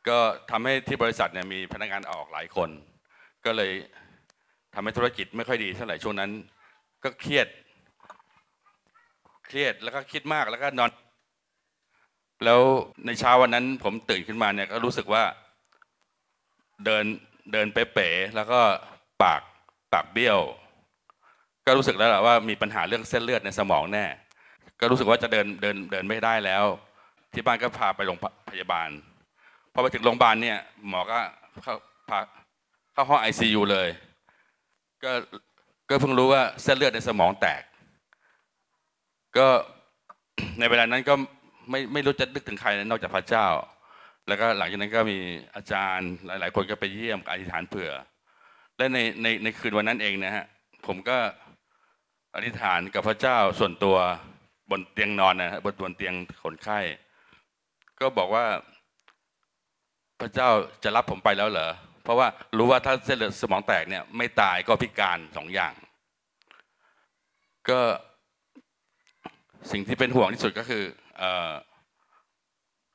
ก็ทำให้ที่บริษัทเนี่ยมีพนักงานออกหลายคน ก็เลยทำให้ธุรกิจไม่ค่อยดีเท่าไหร่ช่วงนั้น ก็เครียด เครียดแล้วก็คิดมากแล้วก็นอนแล้วในเช้าวันนั้นผมตื่นขึ้นมาเนี่ยก็รู้สึกว่าเดินเดินเป๋ๆแล้วก็ปากปากเบี้ยว ก็รู้สึกแล้วแหละว่ามีปัญหาเรื่องเส้นเลือดในสมองแน่ก็รู้สึกว่าจะเดินเดินเดินไม่ได้แล้ว ที่บ้านก็พาไปโรงพยาบาล พอไปถึงโรงพยาบาลเนี่ย หมอก็เข้าพาเข้าห้องไอซูเลย ก็ก็เพิ่งรู้ว่าเส้นเลือดในสมองแตก ก็ในเวลานั้นก็ไม่ไม่รู้จะนึกถึงใครนอกจากพระเจ้า แล้วก็หลังจากนั้นก็มีอาจารย์ หลาย ๆ คนก็ไปเยี่ยมอธิษฐานเผื่อ และในในในคืนวันนั้นเองนะฮะผมก็อธิษฐานกับพระเจ้าส่วนตัวบนเตียงนอนนะบนบนเตียงคนไข้ ก็บอกว่าพระเจ้าจะรับผมไปแล้วเหรอเพราะว่ารู้ว่าถ้าเส้นเลือดสมองแตกเนี่ยไม่ตายก็พิการสองอย่าง ก็สิ่งที่เป็นห่วงที่สุดก็คืออ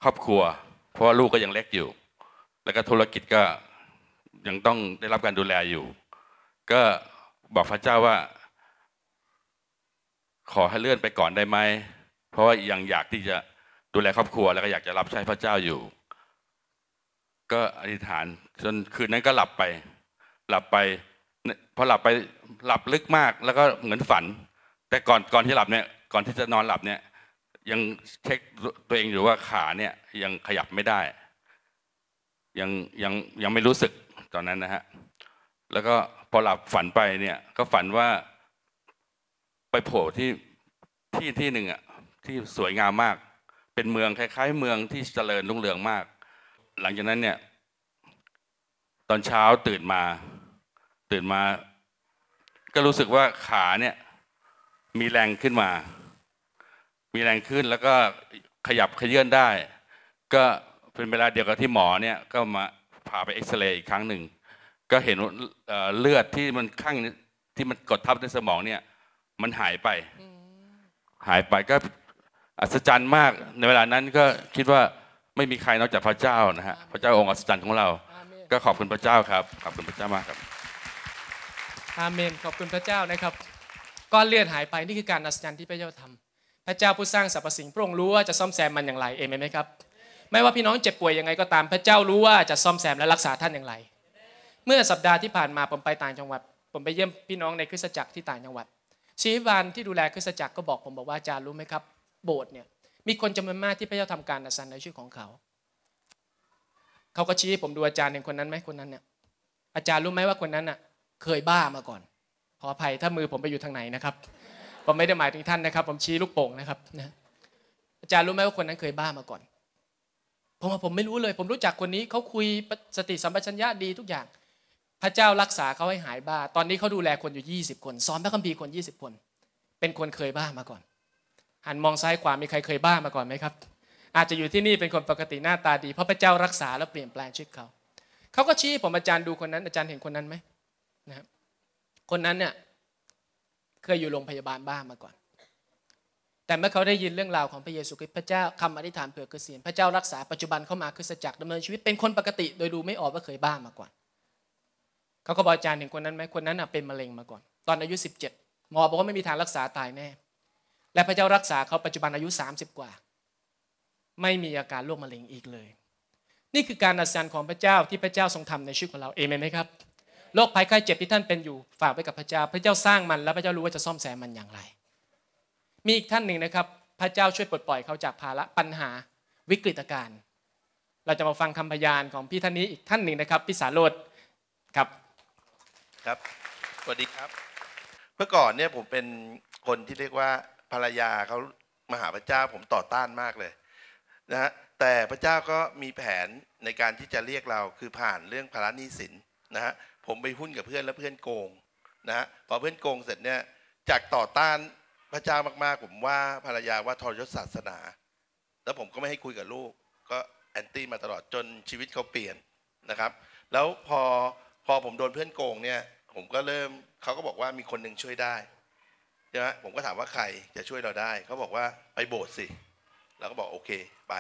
ครอบครัว เพราะาลูกก็ยังเล็กอยู่แล้วก็ธุรกิจก็ยังต้องได้รับการดูแลอยู่ ก็บอกพระเจ้าว่าขอให้เลื่อนไปก่อนได้ไหม เพราะว่ายังอยากที่จะดูแลครอบครัว แล้วก็อยากจะรับใช้พระเจ้าอยู่ ก็อธิษฐานจนคืนนั้นก็หลับไป หลับไปพอหลับไปหลับลึกมาก แล้วก็เหมือนฝัน แต่ก่อนก่อนที่หลับเนี่ย ก่อนที่จะนอนหลับเนี่ย ยังเช็คตัวเองอยู่ว่าขาเนี่ยยังขยับไม่ได้ ยังยังยังไม่รู้สึก ตอนนั้นนะฮะ แล้วก็พอหลับฝันไปเนี่ยก็ฝันว่าไปโผล่ที่ที่ที่หนึ่งอ่ะที่สวยงามมาก เป็นเมือง คล้าย ๆ เมืองที่เจริญรุ่งเรืองมาก หลังจากนั้นเนี่ย ตอนเช้าตื่นมา ตื่นมา ก็รู้สึกว่าขาเนี่ยมีแรงขึ้นมา มีแรงขึ้นแล้วก็ขยับขยื่นได้ ก็เป็นเวลาเดียวกับที่หมอเนี่ยก็มาพาไปเอ็กซเรย์อีกครั้งหนึ่ง ก็เห็นเลือดที่มันข้างที่มันกดทับในสมองเนี่ยมันหายไปหายไปก็อัศจรรย์มาก ในเวลานั้นก็คิดว่าไม่มีใครนอกจากพระเจ้านะฮะ พระเจ้าองค์อัศจรรย์ของเรา ก็ขอบคุณพระเจ้าครับ ขอบคุณพระเจ้ามากครับ อาเมน ขอบคุณพระเจ้านะครับ ก้อนเลือดหายไปนี่คือการอัศจรรย์ที่พระเจ้าทำพระเจ้าผู้สร้างสรรพสิ่งพระองค์รู้ว่าจะซ่อมแซมมันอย่างไร เอเมนไหมครับ ไม่ว่าพี่น้องเจ็บป่วยยังไงก็ตาม พระเจ้ารู้ว่าจะซ่อมแซมและรักษาท่านอย่างไร เมื่อสัปดาห์ที่ผ่านมาผมไปต่างจังหวัด ผมไปเยี่ยมพี่น้องในคริสตจักรที่ต่างจังหวัดชีวาันที่ดูแลคริสตจักรก็บอกผมบอกว่าอาจารย์รู้ไหมครับ โบสถ์เนี่ยมีคนจำนวนมากที่พระเจ้าทำการอัศจรรย์ในชื่อของเขาเขาก็ชี้ให้ผมดูอาจารย์หนึ่งคนนั้นไหมคนนั้นเนี่ยอาจารย์รู้ไหมว่าคนนั้นอ่ะเคยบ้ามาก่อนขออภัยถ้ามือผมไปอยู่ทางไหนนะครับผมไม่ได้หมายถึงท่านนะครับ ผมชี้ลูกโป่งนะครับนะอาจารย์รู้ไหมว่าคนนั้นเคยบ้ามาก่อนผมว่าผมไม่รู้เลย ผมรู้จักคนนี้เขาคุยสติสัมปชัญญะดีทุกอย่างพระเจ้ารักษาเขาให้หายบ้า ตอนนี้เขาดูแลคนอยู่ 20 คน สอนพระคัมภีร์คน 20 คน เป็นคนเคยบ้ามาก่อน หันมองซ้ายขวามีใครเคยบ้ามาก่อนไหมครับ อาจจะอยู่ที่นี่เป็นคนปกติหน้าตาดี เพราะพระเจ้ารักษาแล้วเปลี่ยนแปลงชีวิตเขา เขาก็ชี้ผมอาจารย์ดูคนนั้น อาจารย์เห็นคนนั้นไหมนะครับ คนนั้นเนี่ยเคยอยู่โรงพยาบาลบ้ามาก่อน แต่เมื่อเขาได้ยินเรื่องราวของพระเยซูคริสต์ พระเจ้าคำอธิษฐานเผื่อเกษียณพระเจ้ารักษา ปัจจุบันเข้ามาคือสัจจ์ดำเนินชีวิต เป็นคนปกติโดยดูไม่ออกว่าเคยบ้ามาก่อนเขาก็บอกอาจารย์นึ่งคนนั้นไหมคนนั้นเป็นมะเร็งมาก่อน ตอนอายุ 17 หมอ บอกว่าไม่มีทางรักษาตายแน่ และพระเจ้ารักษาเขาปัจจุบันอายุ 30 กว่า ไม่มีอาการโรคมะเร็งอีกเลย นี่คือการอัศจรรย์ของพระเจ้าที่พระเจ้าทรงทำในชีวิตของเราเอเมนไหมครับ โรคภัยไข้เจ็บที่ท่านเป็นอยู่ ฝากไว้กับพระเจ้า พระเจ้าสร้างมันแล้วพระเจ้ารู้ว่าจะซ่อมแซมมันอย่างไร มีอีกท่านหนึ่งนะครับ พระเจ้าช่วยปลดปล่อยเขาจากภาระปัญหาวิกฤตการณ์เราจะมาฟังคำพยานของพี่ท่านนี้อีกท่านหนึ่งนะครับพี่สาโรดครับครับสวัสดีครับ เมื่อก่อนเนี่ยผมเป็นคนที่เรียกว่าภรรยาเขามหาพระเจ้าผมต่อต้านมากเลยนะฮะแต่พระเจ้าก็มีแผนในการที่จะเรียกเราคือผ่านเรื่องภาระหนี้สินนะฮะผมไปหุ้นกับเพื่อนแล้วเพื่อนโกงนะฮะพอเพื่อนโกงเสร็จเนี่ยจากต่อต้านพระเจ้ามากๆ ผมว่าภรรยาว่าทรยศศาสนา แล้วผมก็ไม่ให้คุยกับลูก ก็แอนตี้มาตลอดจนชีวิตเขาเปลี่ยนนะครับ แล้วพอพอผมโดนเพื่อนโกงเนี่ยผมก็เริ่มเขาก็บอกว่ามีคนหนึ่งช่วยได้ใช่ไหมผมก็ถามว่าใครจะช่วยเราได้เขาบอกว่าไปโบสถ์สิเราก็บอกโอเคไป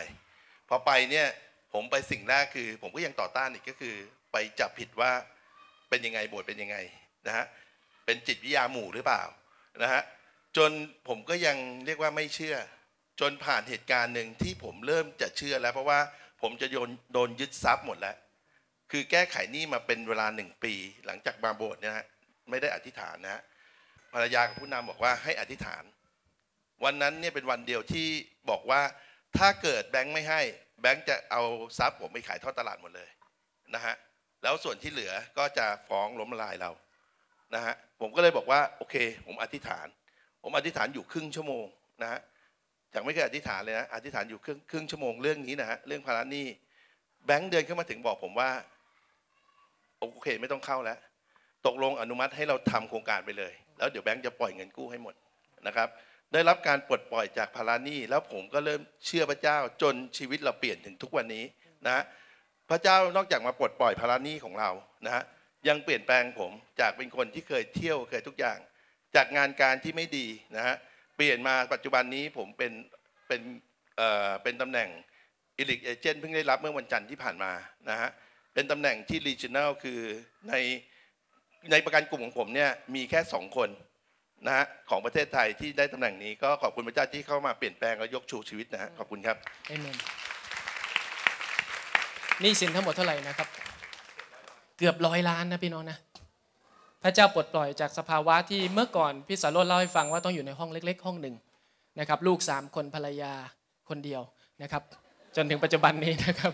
พอไปเนี่ยผมไปสิ่งแรกคือผมก็ยังต่อต้านอีกก็คือ ไปจับผิดว่าเป็นยังไงโบสถ์เป็นยังไงนะฮะเป็นจิตวิยาหมู่หรือเปล่านะฮะจนผมก็ยังเรียกว่าไม่เชื่อ จนผ่านเหตุการณ์หนึ่งที่ผมเริ่มจะเชื่อแล้วเพราะว่าผมจะโดนโดนยึดทรัพย์หมดแล้วคือแก้ไขหนี้มาเป็นเวลาหนึ่งปี หลังจากมาโบสถ์นยฮะไม่ได้อธิษฐานนะฮะภรรยากับผู้นำบอกว่าให้อธิษฐาน วันนั้นเนี่ยเป็นวันเดียวที่บอกว่าถ้าเกิดแบงค์ไม่ให้แบงค์จะเอาทรัพย์ผมไปขายทอดตลาดหมดเลยนะฮะแล้วส่วนที่เหลือก็จะฟ้องล้มลายเรานะฮะผมก็เลยบอกว่าโอเคผมอธิษฐาน ผมอธิษฐานอยู่ครึ่งชั่วโมงนะฮะจากไม่เคยอธิษฐานเลยนะอธิษฐานอยู่ครึ่งครึ่งชั่วโมงเรื่องนี้นะฮะเรื่องภาระหนี้แบงค์เดินเข้ามาถึงบอกผมว่าโอเคไม่ต้องเข้าแล้ว ตกลงอนุมัติให้เราทำโครงการไปเลยแล้วเดี๋ยวแบงค์จะปล่อยเงินกู้ให้หมดนะครับ ได้รับการปลดปล่อยจากภาระหนี้แล้วผมก็เริ่มเชื่อพระเจ้าจนชีวิตเราเปลี่ยนถึงทุกวันนี้นะพระเจ้านอกจากมาปลดปล่อยภาระหนี้ของเรานะฮะยังเปลี่ยนแปลงผมจากเป็นคนที่เคยเที่ยวเคยทุกอย่าง จากงานการที่ไม่ดีนะฮะเปลี่ยนมาปัจจุบันนี้ผมเป็นเป็นเอ่อเป็นตำแหน่งอิลิกเอเจนต์เพิ่งได้รับเมื่อวันจันทร์ที่ผ่านมานะฮะเป็นตำแหน่งที่ regional คือในในประกันกลุ่มของผมเนี่ยมีแค่2คนนะฮะของประเทศไทยที่ได้ตำแหน่งนี้ก็ขอบคุณพระเจ้าที่เข้ามาเปลี่ยนแปลงและยกชูชีวิตนะฮะขอบคุณครับเอเมนนี่สินทั้งหมดเท่าไหร่นะครับ เกือบร้อยล้านนะพี่น้องนะ พระเจ้าปลดปล่อยจากสภาวะที่เมื่อก่อนพี่สารโรดเล่าให้ฟังว่าต้องอยู่ในห้องเล็ก ๆ ห้องหนึ่งนะครับ ลูก3คนภรรยาคนเดียวนะครับจนถึงปัจจุบันนี้นะครับ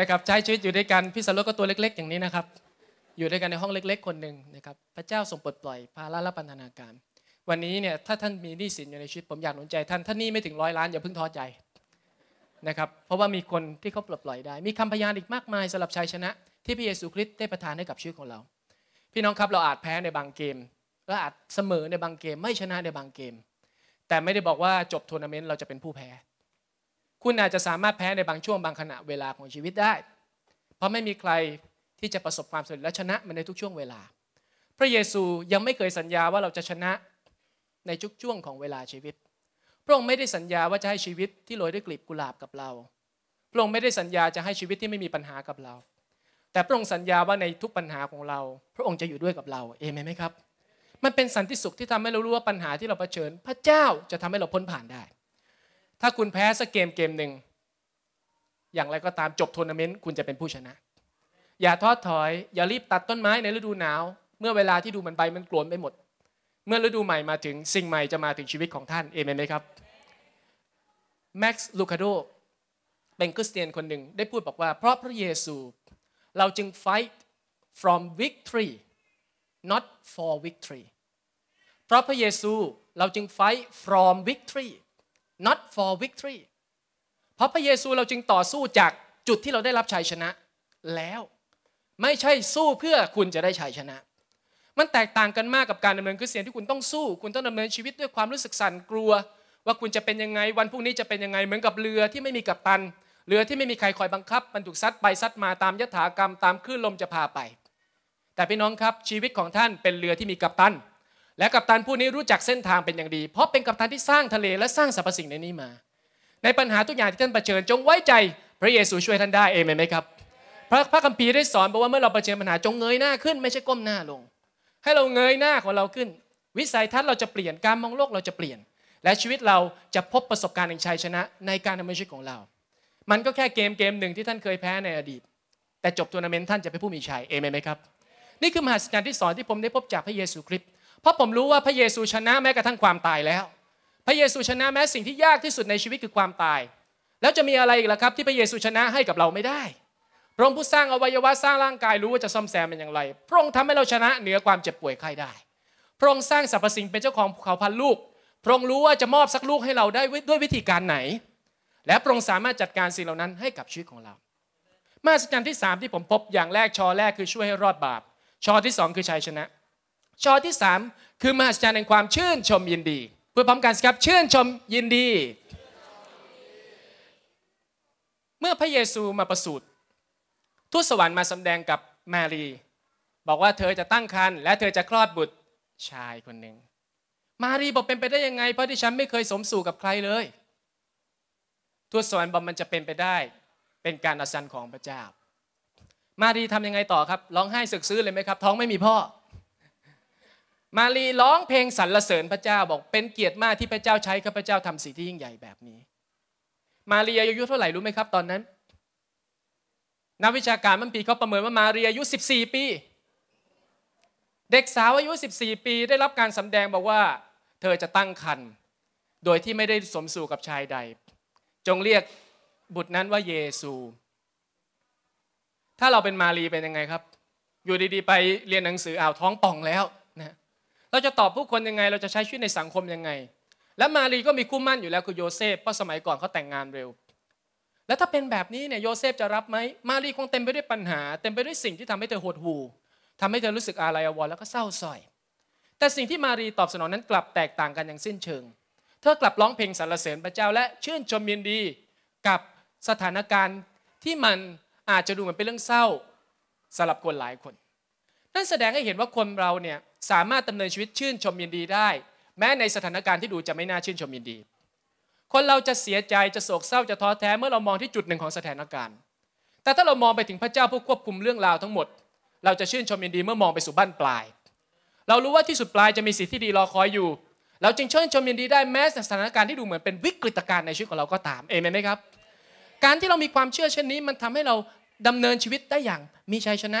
นะครับใช้ชีวิตอยู่ด้วยกันพี่สาลก็ตัวเล็กๆ อย่างนี้นะครับอยู่ด้วยกันในห้องเล็ก ๆ คนหนึ่งนะครับพระเจ้าทรงปลดปล่อย ภาระและปัญนาการ วันนี้เนี่ยถ้าท่านมีหนี้สินอยู่ในชีวิตผมอยากหนุนใจท่านท่านนี้ไม่ถึงร้อยล้านอย่าเพิ่งท้อใจนะครับเพราะว่ามีคนที่เขาปลดปล่อยได้ มีคำพยานอีกมากมายสำหรับชัยชนะ ที่พระเยซูคริสต์ได้ประทานให้กับชีวิตของเรา พี่น้องครับเราอาจแพ้ในบางเกมเราอาจเสมอในบางเกมไม่ชนะในบางเกมแต่ไม่ได้บอกว่าจบทัวร์นาเมนต์เราจะเป็นผู้แพ้คุณอาจจะสามารถแพ้ในบางช่วงบางขณะเวลาของชีวิตได้ เพราะไม่มีใครที่จะประสบความสำเร็จและชนะมันในทุกช่วงเวลา พระเยซูยังไม่เคยสัญญาว่าเราจะชนะในทุกช่วงของเวลาชีวิต พระองค์ไม่ได้สัญญาว่าจะให้ชีวิตที่โรยด้วยกลีบกุหลาบกับเรา พระองค์ไม่ได้สัญญาจะให้ชีวิตที่ไม่มีปัญหากับเรา แต่พระองค์สัญญาว่าในทุกปัญหาของเรา พระองค์จะอยู่ด้วยกับเรา เอเมนไหมครับ มันเป็นสันติสุขที่ทำให้เรารู้ว่าปัญหาที่เราเผชิญพระเจ้าจะทำให้เราพ้นผ่านได้ถ้าคุณแพ้สักเกมเกมหนึ่งอย่างไรก็ตามจบทัวร์นาเมนต์คุณจะเป็นผู้ชนะ อย่าท้อถอย อย่ารีบตัดต้นไม้ในฤดูหนาวเมื่อเวลาที่ดูมันใบมันกลวนไปหมด เมื่อฤดูใหม่มาถึงสิ่งใหม่จะมาถึงชีวิตของท่านเอเมนไหมครับแม็กซ์ลูคาโดเป็นคริสเตียนคนหนึ่งได้พูดบอกว่า เพราะพระเยซู เราจึง fight from victory not for victory เพราะพระเยซูเราจึง fight from victory not for victory เพราะพระเยซูเราจึงต่อสู้จากจุดที่เราได้รับชัยชนะ แล้วไม่ใช่สู้เพื่อคุณจะได้ชัยชนะ มันแตกต่างกันมากกับการดำเนินคริสเตียนที่คุณต้องสู้ คุณต้องดำเนินชีวิตด้วยความรู้สึกสั่นกลัวว่าคุณจะเป็นยังไง วันพรุ่งนี้จะเป็นยังไงเหมือนกับเรือที่ไม่มีกัปตันเรือที่ไม่มีใครคอยบังคับมันถูกซัดไปซัดมาตามยถากรรมตามคลื่นลมจะพาไป แต่พี่น้องครับชีวิตของท่านเป็นเรือที่มีกัปตันและกัปตันผู้นี้รู้จักเส้นทางเป็นอย่างดี เพราะเป็นกัปตันที่สร้างทะเลและสร้างสรรพสิ่งในนี้มา ในปัญหาทุกอย่างที่ท่านเผชิญจงไว้ใจพระเยซูช่วยท่านได้เองมไหมครับพระพระคัมภีร์ได้สอนบอกว่าเมื่อเราเผชิญปัญหาจงเงยหน้าขึ้นไม่ใช่ก้มหน้าลง ให้เราเงยหน้าของเราขึ้น วิสัยทัศน์เราจะเปลี่ยนการมองโลกเราจะเปลี่ยน และชีวิตเราจะพบประสบการณ์แห่งชัยชนะในการดำเนินชีวิตของเรา มันก็แค่เกมเกมหนึ่งที่ท่านเคยแพ้ในอดีต แต่จบทัวร์นาเมนต์ท่านจะเป็นผู้มีชัยเองมไหมครับ นี่คือมหัจจรร์ที่สอนที่ผมได้พบจากพระเยซูคริสต์เพราะผมรู้ว่าพระเยซูชนะแม้กระทั่งความตายแล้ว พระเยซูชนะแม้สิ่งที่ยากที่สุดในชีวิตคือความตาย แล้วจะมีอะไรอีกล่ะครับ ที่พระเยซูชนะให้กับเราไม่ได้ พระองค์ผู้สร้างอวัยวะสร้างร่างกายรู้ว่าจะซ่อมแซมเป็นอย่างไร พระองค์ทำให้เราชนะเหนือความเจ็บป่วยไข้ได้ พระองค์สร้างสรรพสิ่งเป็นเจ้าของภูเขาพันลูก พระองค์รู้ว่าจะมอบสักลูกให้เราได้ด้วยวิธีการไหน และพระองค์สามารถจัดการสิ่งเหล่านั้นให้กับชีวิตของเรามาสัจันที่3ที่ผมพบอย่างแรกชอแรกคือช่วยให้รอดบาปชอที่2คือชัยชนะชอที่สามคือ มหัศจรรย์แห่งความ ชื่นชมยินดี เพื่อพร้อมกันสครับชื่น ชมยินดี เมื่อพระเยซูมาประสูติทูตสวรรค์มาสาแดงกับ มารี บอกว่าเธอจะตั้งครรภ์และเธอจะคลอดบุตรชายคนหนึ่งมารีบอกเป็นไปได้ยังไง เพราะที่ฉันไม่เคยสมสู่กับใครเลยทูตสวรรค์บอกมันจะเป็นไปได้ เป็นการอัศจรรย์ของพระเจ้ามารีทำยังไงต่อครับร้องไห้สึกซื้อเลยไหมครับ ท้องไม่มีพ่อมารีร้องเพลงสรรเสริญพระเจ้าบอกเป็นเกียรติมากที่พระเจ้าใช้ข้าพเจ้าทำสิ่งที่ยิ่งใหญ่แบบนี้ มารีอายุเท่าไหร่ รู้ไหมครับ ตอนนั้น นักวิชาการมันปีเขาประเมินว่ามารีอายุ 14 ปี เด็กสาวอายุ 14 ปีได้รับการสำแดงบอกว่า เธอจะตั้งครรภ์โดยที่ไม่ได้สมสู่กับชายใด จงเรียกบุตรนั้นว่าเยซู ถ้าเราเป็นมารีเป็นยังไงครับ อยู่ดีๆ ไปเรียนหนังสืออ้าวท้องป่องแล้วเราจะตอบผู้คนยังไง เราจะใช้ชีวิตในสังคมยังไง และมารีก็มีคู่มั่นอยู่แล้วคือโยเซฟ เพราะสมัยก่อนเขาแต่งงานเร็ว แล้วถ้าเป็นแบบนี้เนี่ยโยเซฟจะรับไหมมารีคงเต็มไปด้วยปัญหาเต็มไปด้วยสิ่งที่ทำให้เธอหดหู่ทำให้เธอรู้สึกอาลัยอาวรณ์แล้วก็เศร้าส้อย แต่สิ่งที่มารีตอบสนองนั้นกลับแตกต่างกันอย่างสิ้นเชิง เธอกลับร้องเพลงสรรเสริญพระเจ้า และชื่นชมยินดีกับสถานการณ์ที่มันอาจจะดูเหมือนเป็นเรื่องเศร้าสำหรับคนหลายคน นั่นแสดงให้เห็นว่าคนเราเนี่ยสามารถดำเนินชีวิตชื่นชมยินดีได้ แม้ในสถานการณ์ที่ดูจะไม่น่าชื่นชมยินดี คนเราจะเสียใจจะโศกเศร้าจะท้อแท้เมื่อเรามองที่จุดหนึ่งของสถานการณ์ แต่ถ้าเรามองไปถึงพระเจ้าผู้ควบคุมเรื่องราว ทั้งหมด เราจะชื่นชมยินดีเมื่อมองไปสู่บ้านปลาย เรารู้ว่าที่สุดปลายจะมีสิ่งที่ดีรอคอยอยู่ เราจึงชื่นชมยินดีได้แม้สถานการณ์ที่ดูเหมือนเป็นวิกฤตการณ์ในชีวิตของเราก็ตามเอเมนไหมครับการที่เรามีความเชื่อเช่นนี้ มันทำให้เราดำเนินชีวิตได้อย่าง มีชัยชนะ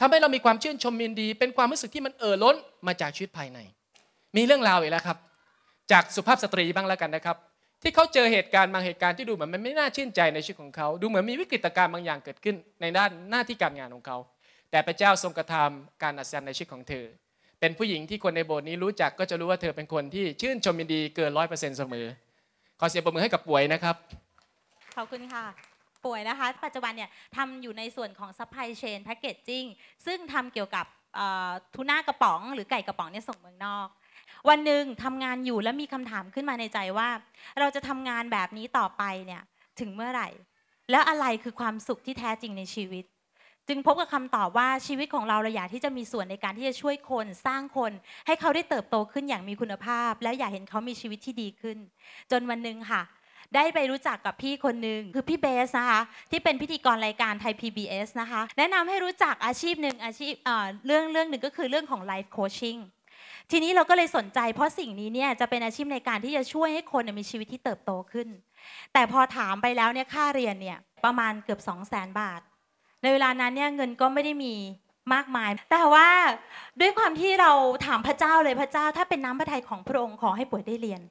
ทำให้เรามีความชื่นชมยินดี เป็นความรู้สึกที่มันเอ่อล้นมาจากชีวิตภายใน มีเรื่องราวอีกแล้วครับ จากสุภาพสตรีบ้างแล้วกันนะครับ ที่เขาเจอเหตุการณ์บางเหตุการณ์ที่ดูเหมือนมันไม่น่าชื่นใจในชีวิตของเขาดูเหมือนมีวิกฤตการณ์บางอย่างเกิดขึ้น ในด้านหน้าที่การงานของเขาแต่พระเจ้าทรงกระทำการอัศจรรย์ในชีวิตของเธอเป็นผู้หญิงที่คนในโบสถ์นี้รู้จักก็จะรู้ว่าเธอเป็นคนที่ชื่นชมยินดีเกินร้อยเปอร์เซ็นต์เสมอขอเสียงปรบมือให้กับป่วยนะครับขอบคุณค่ะป่วยนะคะปัจจุบันเนี่ยทำอยู่ในส่วนของซัพพลายเชนแพคเกจจิ้งซึ่งทำเกี่ยวกับทุน่ากระป๋อง หรือไก่กระป๋องเนี่ยส่งเมืองนอก วันหนึ่งทำงานอยู่แล้วมีคำถามขึ้นมาในใจว่า เราจะทำงานแบบนี้ต่อไปเนี่ยถึงเมื่อไหร่ แล้วอะไรคือความสุขที่แท้จริงในชีวิต จึงพบกับคำตอบว่าชีวิตของเราเราอยากที่จะมีส่วนในการที่จะช่วยคนสร้างคน ให้เขาได้เติบโตขึ้นอย่างมีคุณภาพ และอยากเห็นเขามีชีวิตที่ดีขึ้น จนวันหนึ่งค่ะได้ไปรู้จักกับพี่คนหนึ่งคือพี่เบสนะคะที่เป็นพิธีกรรายการไทย PBS นะคะแนะนำให้รู้จักอาชีพหนึ่งอาชีพเรื่องเรื่องหนึ่งก็คือเรื่องของไลฟ์โคชชิ่งทีนี้เราก็เลยสนใจ เพราะสิ่งนี้เนี่ยจะเป็นอาชีพในการที่จะช่วยให้คนมีชีวิตที่เติบโตขึ้น แต่พอถามไปแล้วเนี่ยค่าเรียนเนี่ยประมาณเกือบ 2 0 0 0 0 0บาท ในเวลานั้นเนี่ยเงินก็ไม่ได้มีมากมาย แต่ว่าด้วยความที่เราถามพระเจ้าเลยพระเจ้า ถ้าเป็นน้ำพระทัยของพระองค์ขอให้ป่วยได้เรียน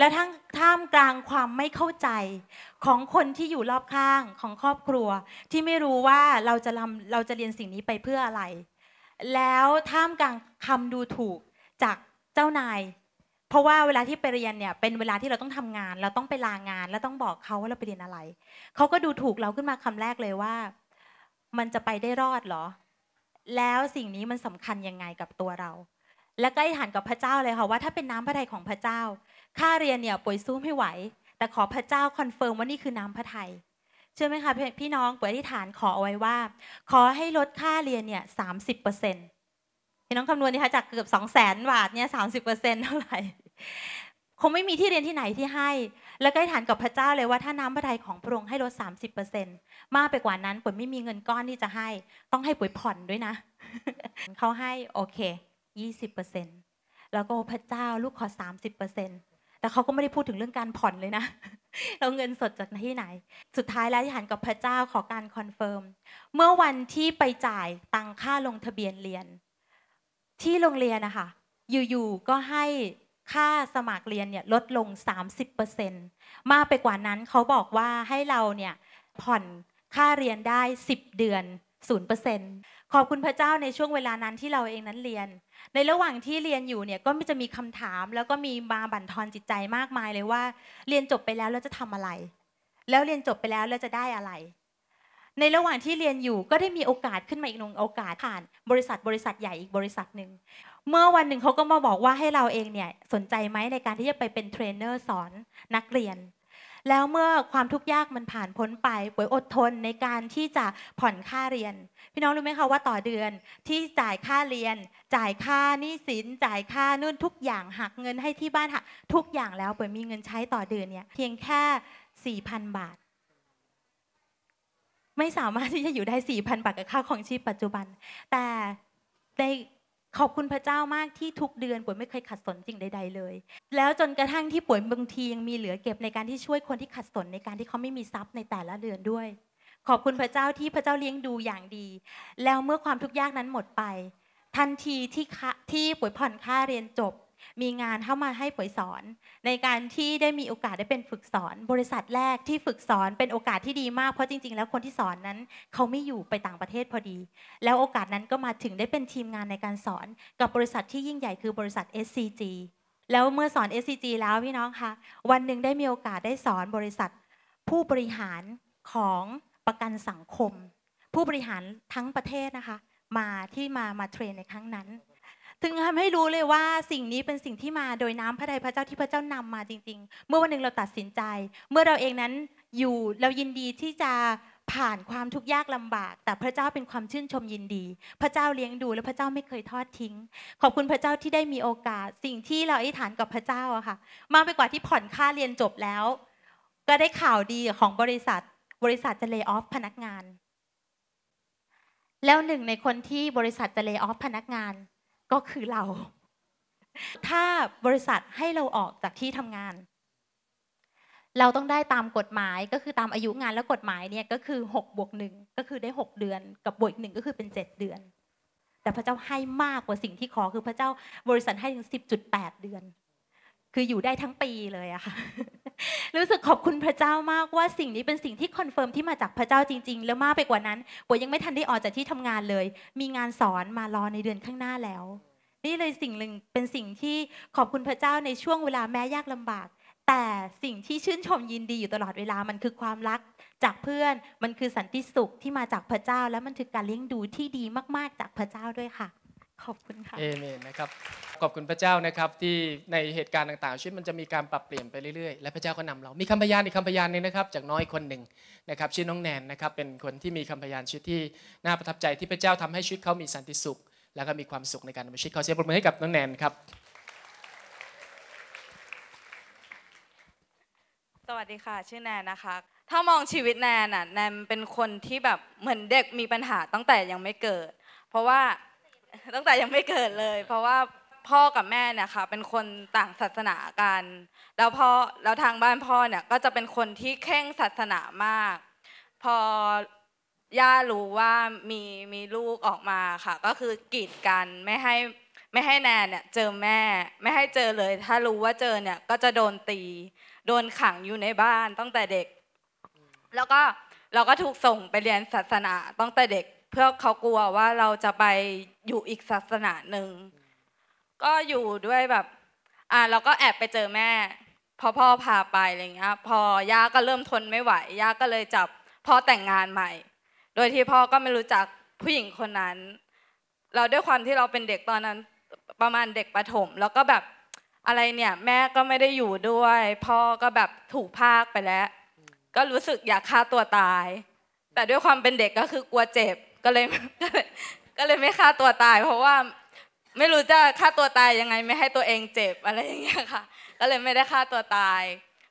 และทั้งท่ามกลางความไม่เข้าใจของคนที่อยู่รอบข้างของครอบครัว ที่ไม่รู้ว่าเราจะเราจะเรียนสิ่งนี้ไปเพื่ออะไร แล้วท่ามกลางคำดูถูกจากเจ้านาย เพราะว่าเวลาที่ไปเรียนเนี่ย เป็นเวลาที่เราต้องทำงาน เราต้องไปลางาน แล้วต้องบอกเขาว่าเราไปเรียนอะไรเขาก็ดูถูกเราขึ้นมาคำแรกเลยว่า มันจะไปได้รอดเหรอ แล้วสิ่งนี้มันสำคัญยังไงกับตัวเรา และใกล้หันกับพระเจ้าเลยค่ะว่าถ้าเป็นน้ำพระทัยของพระเจ้าค่าเรียนเนี่ยป่วยสู้ไม่ไหวแต่ขอพระเจ้าคอนเฟิร์มว่านี่คือน้ำพระทยัยเชื่อไหมคะ พี่น้องป่วยที่ฐานขอเอาไว้ว่า ขอให้ลดค่าเรียนเนี่ยสามสิบเปอร์เซ็นต์พี่น้องคำนวณนะคะจากเกือบสองแสนบาทเนี่ยสามสิบเปอร์เซ็นต์เท่าไหร่คงไม่มีที่เรียนที่ไหนที่ให้ แล้วก็อฐานกับพระเจ้าเลยว่าถ้าน้ำพระทัยของพระองค์ให้ลดสามากไปกว่านั้นป่วยไม่มีเงินก้อนที่จะให้ ต้องให้ป่วยผ่อนด้วยนะเขาให้โอเคยี่สิบเเปอร์ซต์แล้วก็พระเจ้าลูกขอสสามิบเปอร์เซ็นตแต่เขาก็ไม่ได้พูดถึงเรื่องการผ่อนเลยนะ เราเงินสดจากที่ไหน สุดท้ายแล้วที่หันกับพระเจ้าขอการคอนเฟิร์ม เมื่อวันที่ไปจ่ายตังค่าลงทะเบียนเรียน ที่โรงเรียนนะคะอยู่ๆก็ให้ค่าสมัครเรียนเนี่ยลดลง 30%มากไปกว่านั้นเขาบอกว่าให้เราเนี่ยผ่อนค่าเรียนได้ 10 เดือน 0%ขอบคุณพระเจ้าในช่วงเวลานั้นที่เราเองนั้นเรียน ในระหว่างที่เรียนอยู่เนี่ยก็จะมีคำถาม แล้วก็มีมาบั่นทอนจิตใจมากมายเลยว่า เรียนจบไปแล้วเราจะทำอะไร แล้วเรียนจบไปแล้วเราจะได้อะไร ในระหว่างที่เรียนอยู่ก็ได้มีโอกาสขึ้นมาอีกหนึ่งโอกาสผ่าน บริษัท บริษัทใหญ่อีกบริษัทหนึ่ง เมื่อวันหนึ่งเขาก็มาบอกว่าให้เราเองเนี่ยสนใจไหมในการที่จะไปเป็นเทรนเนอร์สอนนักเรียนแล้วเมื่อความทุกข์ยากมันผ่านพ้นไปป่วยอดทนในการที่จะผ่อนค่าเรียน พี่น้องรู้ไหมคะว่า ต่อเดือนที่จ่ายค่าเรียน จ่ายค่านี่สิน จ่ายค่านู่นทุกอย่างหักเงินให้ที่บ้านหักทุกอย่างแล้วป่วยมีเงินใช้ต่อเดือนเนี่ย เพียงแค่สี่พันบาท ไม่สามารถที่จะอยู่ได้สี่พันบาทกับค่าของชีพปัจจุบัน แต่ในขอบคุณพระเจ้ามากที่ทุกเดือน ป่วยไม่เคยขัดสนสิ่งใดๆเลย แล้วจนกระทั่งที่ป่วยบางทียังมีเหลือเก็บในการที่ช่วยคนที่ขัดสนในการที่เขาไม่มีทรัพย์ในแต่ละเดือนด้วย ขอบคุณพระเจ้าที่พระเจ้าเลี้ยงดูอย่างดี แล้วเมื่อความทุกข์ยากนั้นหมดไป ทันทีที่ที่ป่วยผ่อนค่าเรียนจบมีงานเข้ามาให้ปุ๋ยสอนในการที่ได้มีโอกาสได้เป็นฝึกสอน บริษัทแรกที่ฝึกสอนเป็นโอกาสที่ดีมากเพราะจริง ๆ แล้วคนที่สอนนั้นเขาไม่อยู่ไปต่างประเทศพอดี แล้วโอกาสนั้นก็มาถึงได้เป็นทีมงานในการสอนกับบริษัทที่ยิ่งใหญ่คือบริษัท SCG แล้วเมื่อสอน SCG แล้วพี่น้องคะวันหนึ่งได้มีโอกาสได้สอนบริษัท ผู้บริหารของประกันสังคม ผู้บริหารทั้งประเทศนะคะมาที่มามาเทรนในครั้งนั้นถึงทำให้รู้เลยว่าสิ่งนี้เป็นสิ่งที่มาโดยน้ำพระทัยพระเจ้าที่พระเจ้านำมาจริง ๆ เมื่อวันหนึ่งเราตัดสินใจ เมื่อเราเองนั้นอยู่ เรายินดีที่จะผ่านความทุกข์ยากลำบาก แต่พระเจ้าเป็นความชื่นชมยินดี พระเจ้าเลี้ยงดูและพระเจ้าไม่เคยทอดทิ้งขอบคุณพระเจ้าที่ได้มีโอกาส สิ่งที่เราอธิษฐานกับพระเจ้าอะค่ะมากไปกว่าที่ผ่อนค่าเรียนจบแล้ว ก็ได้ข่าวดีของบริษัทบริษัทจะเลิกออฟพนักงาน แล้วหนึ่งในคนที่บริษัทจะเลิกออฟพนักงานก็คือเรา ถ้าบริษัทให้เราออกจากที่ทำงาน เราต้องได้ตามกฎหมายก็คือตามอายุงานแล้วกฎหมายเนี่ยก็คือ6บวกหนึ่งก็คือได้ 6 เดือน กับบวกหนึ่งก็คือเป็น 7 เดือน แต่พระเจ้าให้มากกว่าสิ่งที่ขอคือพระเจ้าบริษัทให้ถึง10.8 เดือน คืออยู่ได้ทั้งปีเลยอะค่ะรู้สึกขอบคุณพระเจ้ามากว่าสิ่งนี้เป็นสิ่งที่คอนเฟิร์มที่มาจากพระเจ้าจริง ๆ แล้วมากไปกว่านั้นปวยังไม่ทันได้ออกจากที่ทำงานเลย มีงานสอนมารอในเดือนข้างหน้าแล้ว นี่เลยสิ่งหนึ่งเป็นสิ่งที่ขอบคุณพระเจ้าในช่วงเวลาแม้ยากลำบาก แต่สิ่งที่ชื่นชมยินดีอยู่ตลอดเวลามันคือความรัก จากเพื่อนมันคือสันติสุขที่มาจากพระเจ้า และมันคือการเลี้ยงดูที่ดีมากๆ จากพระเจ้าด้วยค่ะขอบคุณค่ะเอเมนนะครับขอบคุณพระเจ้านะครับที่ในเหตุการณ์ต่างๆชีวิตมันจะมีการปรับเปลี่ยนไปเรื่อยๆและพระเจ้าก็นำเรา มีคำพยานอีกคำพยานหนึ่งนะครับจากน้อยคนหนึ่งนะครับชื่อน้องแนนนะครับเป็นคนที่มีคำพยานชีวิตที่น่าประทับใจที่พระเจ้าทำให้ชีวิตเขามีสันติสุข แล้วก็มีความสุขในการดำเนินชีวิตขอเสียงปรบมือให้กับน้องแนนครับ สวัสดีค่ะ ชื่อแนนนะคะถ้ามองชีวิตแนนน่ะแนนเป็นคนที่แบบเหมือนเด็กมีปัญหาตั้งแต่ยังไม่เกิด เพราะว่าตั้งแต่ยังไม่เกิดเลย เพราะว่าพ่อกับแม่เนี่ยค่ะเป็นคนต่างศาสนากันแล้วพ่อแล้วทางบ้านพ่อเนี่ยก็จะเป็นคนที่เข่งศาสนามาก พอย่ารู้ว่ามีมีลูกออกมาค่ะ ก็คือกีดกันไม่ให้ไม่ให้แนนเนี่ย เจอแม่ไม่ให้เจอเลย ถ้ารู้ว่าเจอเนี่ยก็จะโดนตีโดนขังอยู่ในบ้านตั้งแต่เด็ก แล้วก็เราก็ถูกส่งไปเรียนศาสนาตั้งแต่เด็กเพื่อเขากลัวว่าเราจะไปอยู่อีกศาสนาหนึ่งก็อยู่ด้วยแบบ อ่าเราก็แอบไปเจอแม่ พอพ่อพาไปอะไรเงี้ยพอย่าก็เริ่มทนไม่ไหวย่าก็เลยจับพ่อแต่งงานใหม่ โดยที่พ่อก็ไม่รู้จักผู้หญิงคนนั้น เราด้วยความที่เราเป็นเด็กตอนนั้น ประมาณเด็กประถม แล้วก็แบบอะไรเนี่ย แม่ก็ไม่ได้อยู่ด้วย พ่อก็แบบถูกภาคไปแล้ว ก็รู้สึกอยากฆ่าตัวตาย แต่ด้วยความเป็นเด็กก็คือกลัวเจ็บก็เลยก็เลยไม่ฆ่าตัวตาย เพราะว่าไม่รู้จะฆ่าตัวตายยังไงไม่ให้ตัวเองเจ็บอะไรอย่างเงี้ยค่ะ ก็เลยไม่ได้ฆ่าตัวตาย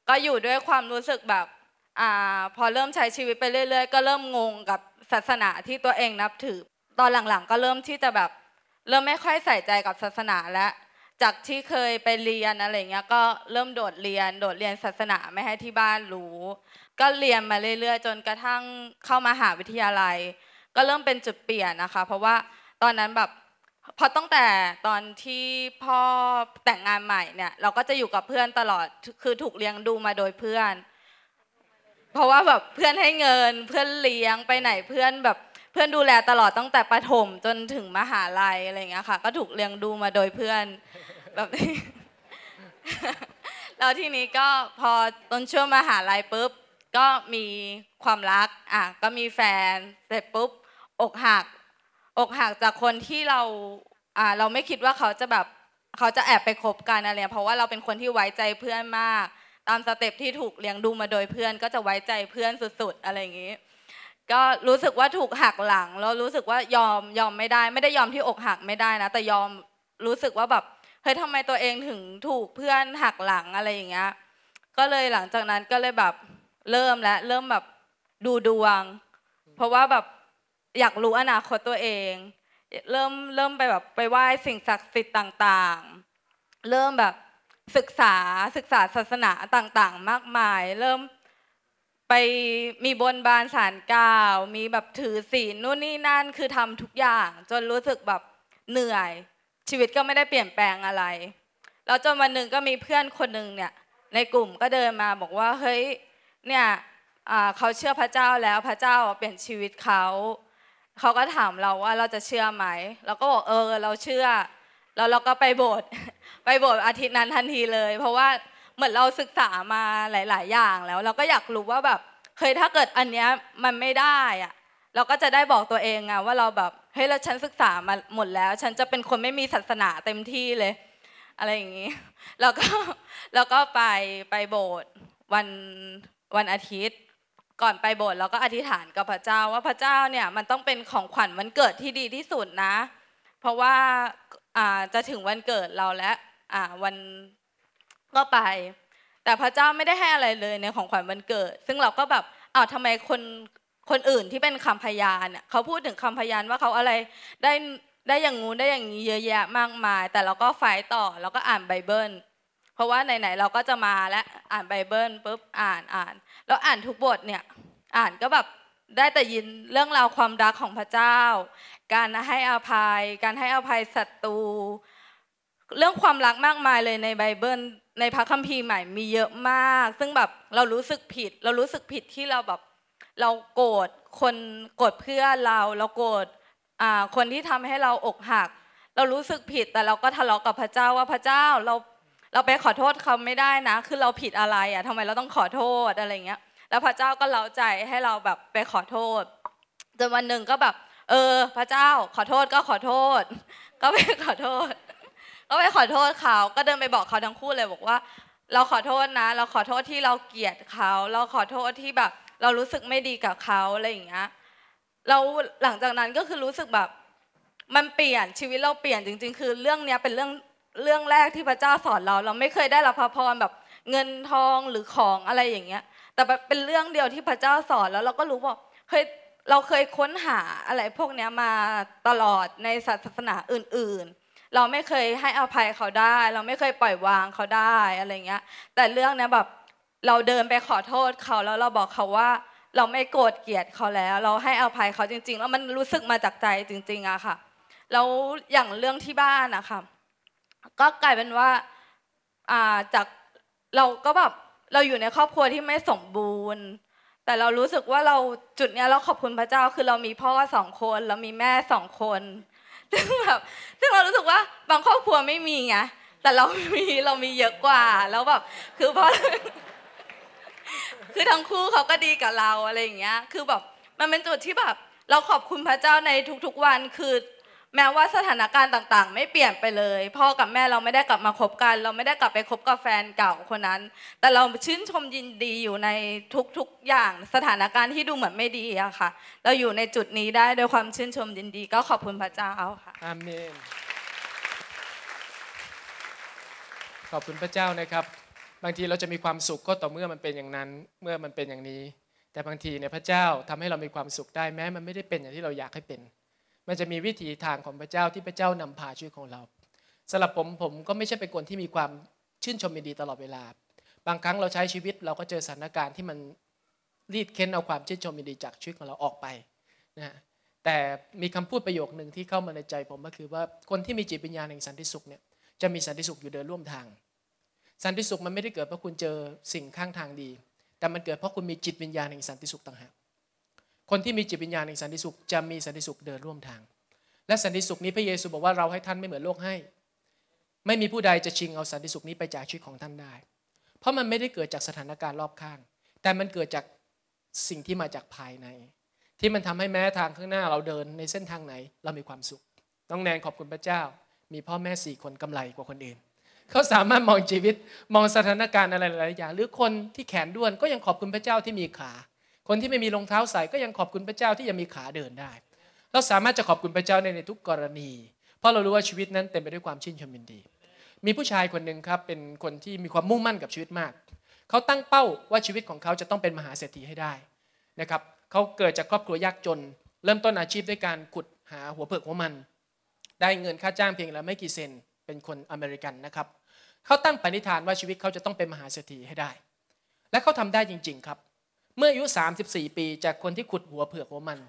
ก็อยู่ด้วยความรู้สึกแบบอ่าพอเริ่มใช้ชีวิตไปเรื่อยๆ ก็เริ่มงงกับศาสนาที่ตัวเองนับถือ ตอนหลังๆ ก็เริ่มที่จะแบบ เริ่มไม่ค่อยใส่ใจกับศาสนาแล้วจากที่เคยไปเรียนอะไรเงี้ยก็เริ่มโดดเรียน โดดเรียนศาสนาไม่ให้ที่บ้านรู้ก็เรียนมาเรื่อย ๆ จนกระทั่งเข้ามาหาวิทยาลัยก็เริ่มเป็นจุดเปลี่ยนนะคะเพราะว่าตอนนั้นแบบพอตั้งแต่ตอนที่พ่อแต่งงานใหม่เนี่ยเราก็จะอยู่กับเพื่อนตลอดคือถูกเลี้ยงดูมาโดยเพื่อน เพราะว่าแบบเพื่อนให้เงินเพื่อนเลี้ยงไปไหนเพื่อนแบบเพื่อนดูแลตลอดตั้งแต่ประถมจนถึงมหาลัยอะไรเงี้ยค่ะ ก็ถูกเลี้ยงดูมาโดยเพื่อนแบบแล้วทีนี้ก็พอต้นช่วงมหาลัยปุ๊บ ก็มีความรักอ่ะก็มีแฟนเสร็จปุ๊บอกหัก อกหักจากคนที่เราอ่าเราไม่คิดว่าเขาจะแบบเขาจะแอบไปคบกันอะไรเพราะว่าเราเป็นคนที่ไว้ใจเพื่อนมากตามสเต็ปที่ถูกเลี้ยงดูมาโดยเพื่อนก็จะไว้ใจเพื่อนสุดๆ อะไรอย่างนี้ ก็รู้สึกว่าถูกหักหลังแล้วรู้สึกว่ายอมยอมไม่ได้ ไม่ได้ยอมที่อกหักไม่ได้นะ แต่ยอมรู้สึกว่าแบบเฮ้ยทำไมตัวเองถึงถูกเพื่อนหักหลังอะไรอย่างเงี้ยก็เลยหลังจากนั้นก็เลยแบบเริ่มและเริ่มแบบดูดวง เพราะว่าแบบอยากรู้อนาคตตัวเอง เริ่มเริ่มไปแบบไปไหว้สิ่งศักดิ์สิทธิ์ต่าง ๆ เริ่มแบบศึกษาศึกษาศาสนาต่างๆ มากมาย เริ่มไปมีบนบานสารกล่าว มีแบบถือศีลนู่นนี่นั่น คือทำทุกอย่างจนรู้สึกแบบเหนื่อย ชีวิตก็ไม่ได้เปลี่ยนแปลงอะไร แล้วจนวันหนึ่งก็มีเพื่อนคนหนึ่งเนี่ย ในกลุ่มก็เดินมาบอกว่าเฮ้ยเนี่ยเขาเชื่อพระเจ้าแล้วพระเจ้าเปลี่ยนชีวิตเขาเขาก็ถามเราว่าเราจะเชื่อไหมเราก็บอกเออ เราเชื่อแล้วเราก็ไปโบสถ์ไปโบสถ์อาทิตย์นั้นทันทีเลย เพราะว่าเหมือนเราศึกษามาหลาย ๆ อย่างแล้ว เราก็อยากรู้ว่าแบบ เคยถ้าเกิดอันเนี้ยมันไม่ได้อะเราก็จะได้บอกตัวเองไงว่าเราแบบเฮ้ยเราฉันศึกษามาหมดแล้ว ฉันจะเป็นคนไม่มีศาสนาเต็มที่เลย อะไรอย่างนี้แล้วก็แล้วก็ไปไปโบสถ์วันวันอาทิตย์ก่อนไปโบสถ์เราก็อธิษฐานกับพระเจ้าว่าพระเจ้าเนี่ยมันต้องเป็นของขวัญวันเกิดที่ดีที่สุดนะ เพราะว่าจะถึงวันเกิดเราแล้ววันก็ไป แต่พระเจ้าไม่ได้ให้อะไรเลยในของขวัญวันเกิด ซึ่งเราก็แบบอ้าวทำไมคนคนอื่นที่เป็นคำพยานเขาพูดถึงคำพยานว่าเขาอะไรได้ได้อย่างงู้นได้อย่างนี้เยอะแยะมากมาย แต่เราก็ฝ่ายต่อเราก็อ่านไบเบิลเพราะว่าไหนๆเราก็จะมาและอ่านไบเบิลปุ๊บอ่านอ่านแล้วอ่านทุกบทเนี่ยอ่านก็แบบได้แต่ยินเรื่องราวความรักของพระเจ้า การให้อภัย การให้อภัยศัตรูเรื่องความรักมากมายเลยในไบเบิล ในพระคัมภีร์ใหม่มีเยอะมาก ซึ่งแบบเรารู้สึกผิดเรารู้สึกผิดที่เราแบบเราโกรธคนโกรธเพื่อเราเราโกรธคนที่ทำให้เราอกหัก เรารู้สึกผิดแต่เราก็ทะเลาะกับพระเจ้าว่าพระเจ้าเราเราไปขอโทษเขาไม่ได้นะ คือเราผิดอะไรอ่ะทำไมเราต้องขอโทษอะไรเงี้ย แล้วพระเจ้าก็เล้าใจให้เราแบบไปขอโทษจนวันหนึ่งก็แบบ เออ พระเจ้าขอโทษก็ขอโทษ ก็ไปขอโทษ ก็ไปขอโทษเขา ก็เดินไปบอกเขาทั้งคู่เลย บอกว่า เราขอโทษนะ เราขอโทษที่เราเกลียดเขา เราขอโทษที่แบบ เรารู้สึกไม่ดีกับเขาอะไรอย่างเงี้ยเราหลังจากนั้นก็คือรู้สึกแบบ มันเปลี่ยนชีวิตเราเปลี่ยนจริง ๆ คือเรื่องนี้เป็นเรื่องเรื่องแรกที่พระเจ้าสอนเราเราไม่เคยได้รับพระพรแบบเงินทองหรือของอะไรอย่างเงี้ย แต่เป็นเรื่องเดียวที่พระเจ้าสอนแล้วเราก็รู้ว่าเฮ้ยเราเคยค้นหาอะไรพวกนี้มาตลอดในศาสนาอื่น ๆ เราไม่เคยให้อภัยเขาได้ เราไม่เคยปล่อยวางเขาได้อะไรเงี้ย แต่เรื่องนี้แบบเราเดินไปขอโทษเขาแล้วเราบอกเขาว่า เราไม่โกรธเกลียดเขาแล้ว เราให้อภัยเขาจริงๆแล้วมันรู้สึกมาจากใจจริง ๆอะค่ะแล้วอย่างเรื่องที่บ้านอะค่ะก็กลายเป็นว่าจากเราก็แบบเราอยู่ในครอบครัวที่ไม่สมบูรณ์ แต่เรารู้สึกว่าเราจุดเนี้ยเราขอบคุณพระเจ้าคือเรามีพ่อสองคนเรามีแม่สองคนซึ่งแบบซึ่งเรารู้สึกว่าบางครอบครัวไม่มีไงแต่เรามีเรามีเยอะกว่า แล้วแบบ คือพ่อคือทั้งคู่เขาก็ดีกับเราอะไรอย่างเงี้ย คือแบบมันเป็นจุดที่แบบ เราขอบคุณพระเจ้าในทุกๆวันคือแม้ว่าสถานการณ์ต่างๆไม่เปลี่ยนไปเลย พ่อกับแม่เราไม่ได้กลับมาคบกัน เราไม่ได้กลับไปคบกับแฟนเก่าคนนั้น แต่เราชื่นชมยินดีอยู่ในทุกๆอย่างสถานการณ์ที่ดูเหมือนไม่ดีอะค่ะ เราอยู่ในจุดนี้ได้ด้วยความชื่นชมยินดีก็ขอบคุณพระเจ้าค่ะอาเมน ขอบคุณพระเจ้านะครับ บางทีเราจะมีความสุขก็ต่อเมื่อมันเป็นอย่างนั้น เมื่อมันเป็นอย่างนี้ แต่บางทีเนี่ยพระเจ้าทำให้เรามีความสุขได้แม้มันไม่ได้เป็นอย่างที่เราอยากให้เป็นมันจะมีวิถีทางของพระเจ้าที่พระเจ้านำพาชีวิตของเราสำหรับผมผมก็ไม่ใช่เป็นคนที่มีความชื่นชมยินดีตลอดเวลา บางครั้งเราใช้ชีวิตเราก็เจอสถานการณ์ที่มันรีดเค้นเอาความชื่นชมยินดีจากชีวิตของเราออกไปนะแต่มีคำพูดประโยคหนึ่งที่เข้ามาในใจผมก็คือว่าคนที่มีจิตวิญญาณแห่งสันติสุขเนี่ยจะมีสันติสุขอยู่เดินร่วมทาง สันติสุขมันไม่ได้เกิดเพราะคุณเจอสิ่งข้างทางดี แต่มันเกิดเพราะคุณมีจิตวิญญาณแห่งสันติสุขต่างหากคนที่มีจิตวิญญาณแห่งสันติสุขจะมีสันติสุขเดินร่วมทาง และสันติสุขนี้พระเยซูบอกว่าเราให้ท่านไม่เหมือนโลกให้ ไม่มีผู้ใดจะชิงเอาสันติสุขนี้ไปจากชีวิตของท่านได้ เพราะมันไม่ได้เกิดจากสถานการณ์รอบข้าง แต่มันเกิดจากสิ่งที่มาจากภายในที่มันทำให้แม้ทางข้างหน้าเราเดินในเส้นทางไหนเรามีความสุข ต้องแนนขอบคุณพระเจ้า มีพ่อแม่สี่คนกำไรกว่าคนอื่น เขาสามารถมองชีวิตมองสถานการณ์อะไรหลายอย่าง หรือคนที่แขนด้วนก็ยังขอบคุณพระเจ้าที่มีขาคนที่ไม่มีรองเท้าใส่ก็ยังขอบคุณพระเจ้าที่ยังมีขาเดินได้ เราสามารถจะขอบคุณพระเจ้าในทุกกรณี เพราะเรารู้ว่าชีวิตนั้นเต็มไปด้วยความชื่นชมยินดี มีผู้ชายคนหนึ่งครับเป็นคนที่มีความมุ่งมั่นกับชีวิตมาก เขาตั้งเป้าว่าชีวิตของเขาจะต้องเป็นมหาเศรษฐีให้ได้นะครับ เขาเกิดจากครอบครัวยากจน เริ่มต้นอาชีพด้วยการขุดหาหัวเผือกหัวมัน ได้เงินค่าจ้างเพียงละไม่กี่เซน เป็นคนอเมริกันนะครับ เขาตั้งปณิธานว่าชีวิตเขาจะต้องเป็นมหาเศรษฐีให้ได้ และเขาทำได้จริง ๆครับเมื่ออายุ 34 ปี จากคนที่ขุดหัวเผือกหัวมัน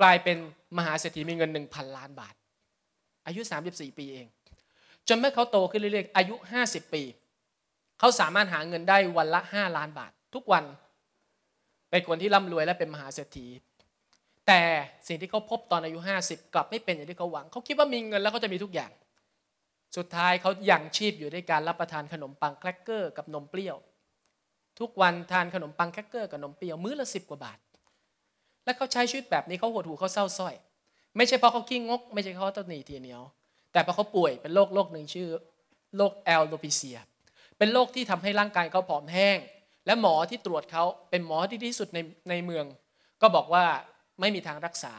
กลายเป็นมหาเศรษฐีมีเงิน 1,000 ล้านบาท อายุ 34 ปีเอง จนเมื่อเขาโตขึ้นเรื่อยๆอายุ 50 ปี เขาสามารถหาเงินได้วันละ 5 ล้านบาท ทุกวันเป็นคนที่ร่ำรวยและเป็นมหาเศรษฐีแต่สิ่งที่เขาพบตอนอายุ 50 กลับไม่เป็นอย่างที่เขาหวัง เขาคิดว่ามีเงินแล้วเขาจะมีทุกอย่าง สุดท้ายเขายังชีพอยู่ด้วยการรับประทานขนมปังแครกเกอร์กับนมเปรี้ยวทุกวัน ทานขนมปังแคคเกอร์กับขนมเปียวมื้อละสิบกว่าบาทแล้วเขาใช้ชีวิตแบบนี้เขาหดหูเขาเศร้าส้อย ไม่ใช่เพราะเขาขี้งกไม่ใช่เขาต้าหนีทีเหนียวแต่เพราะเขาป่วยเป็นโรคโรคหนึ่งชื่อโรคแอลโลพิเซีย เป็นโรคที่ทำให้ร่างกายเขาผอมแห้ง และหมอที่ตรวจเขาเป็นหมอที่ที่สุดในในเมือง ก็บอกว่าไม่มีทางรักษา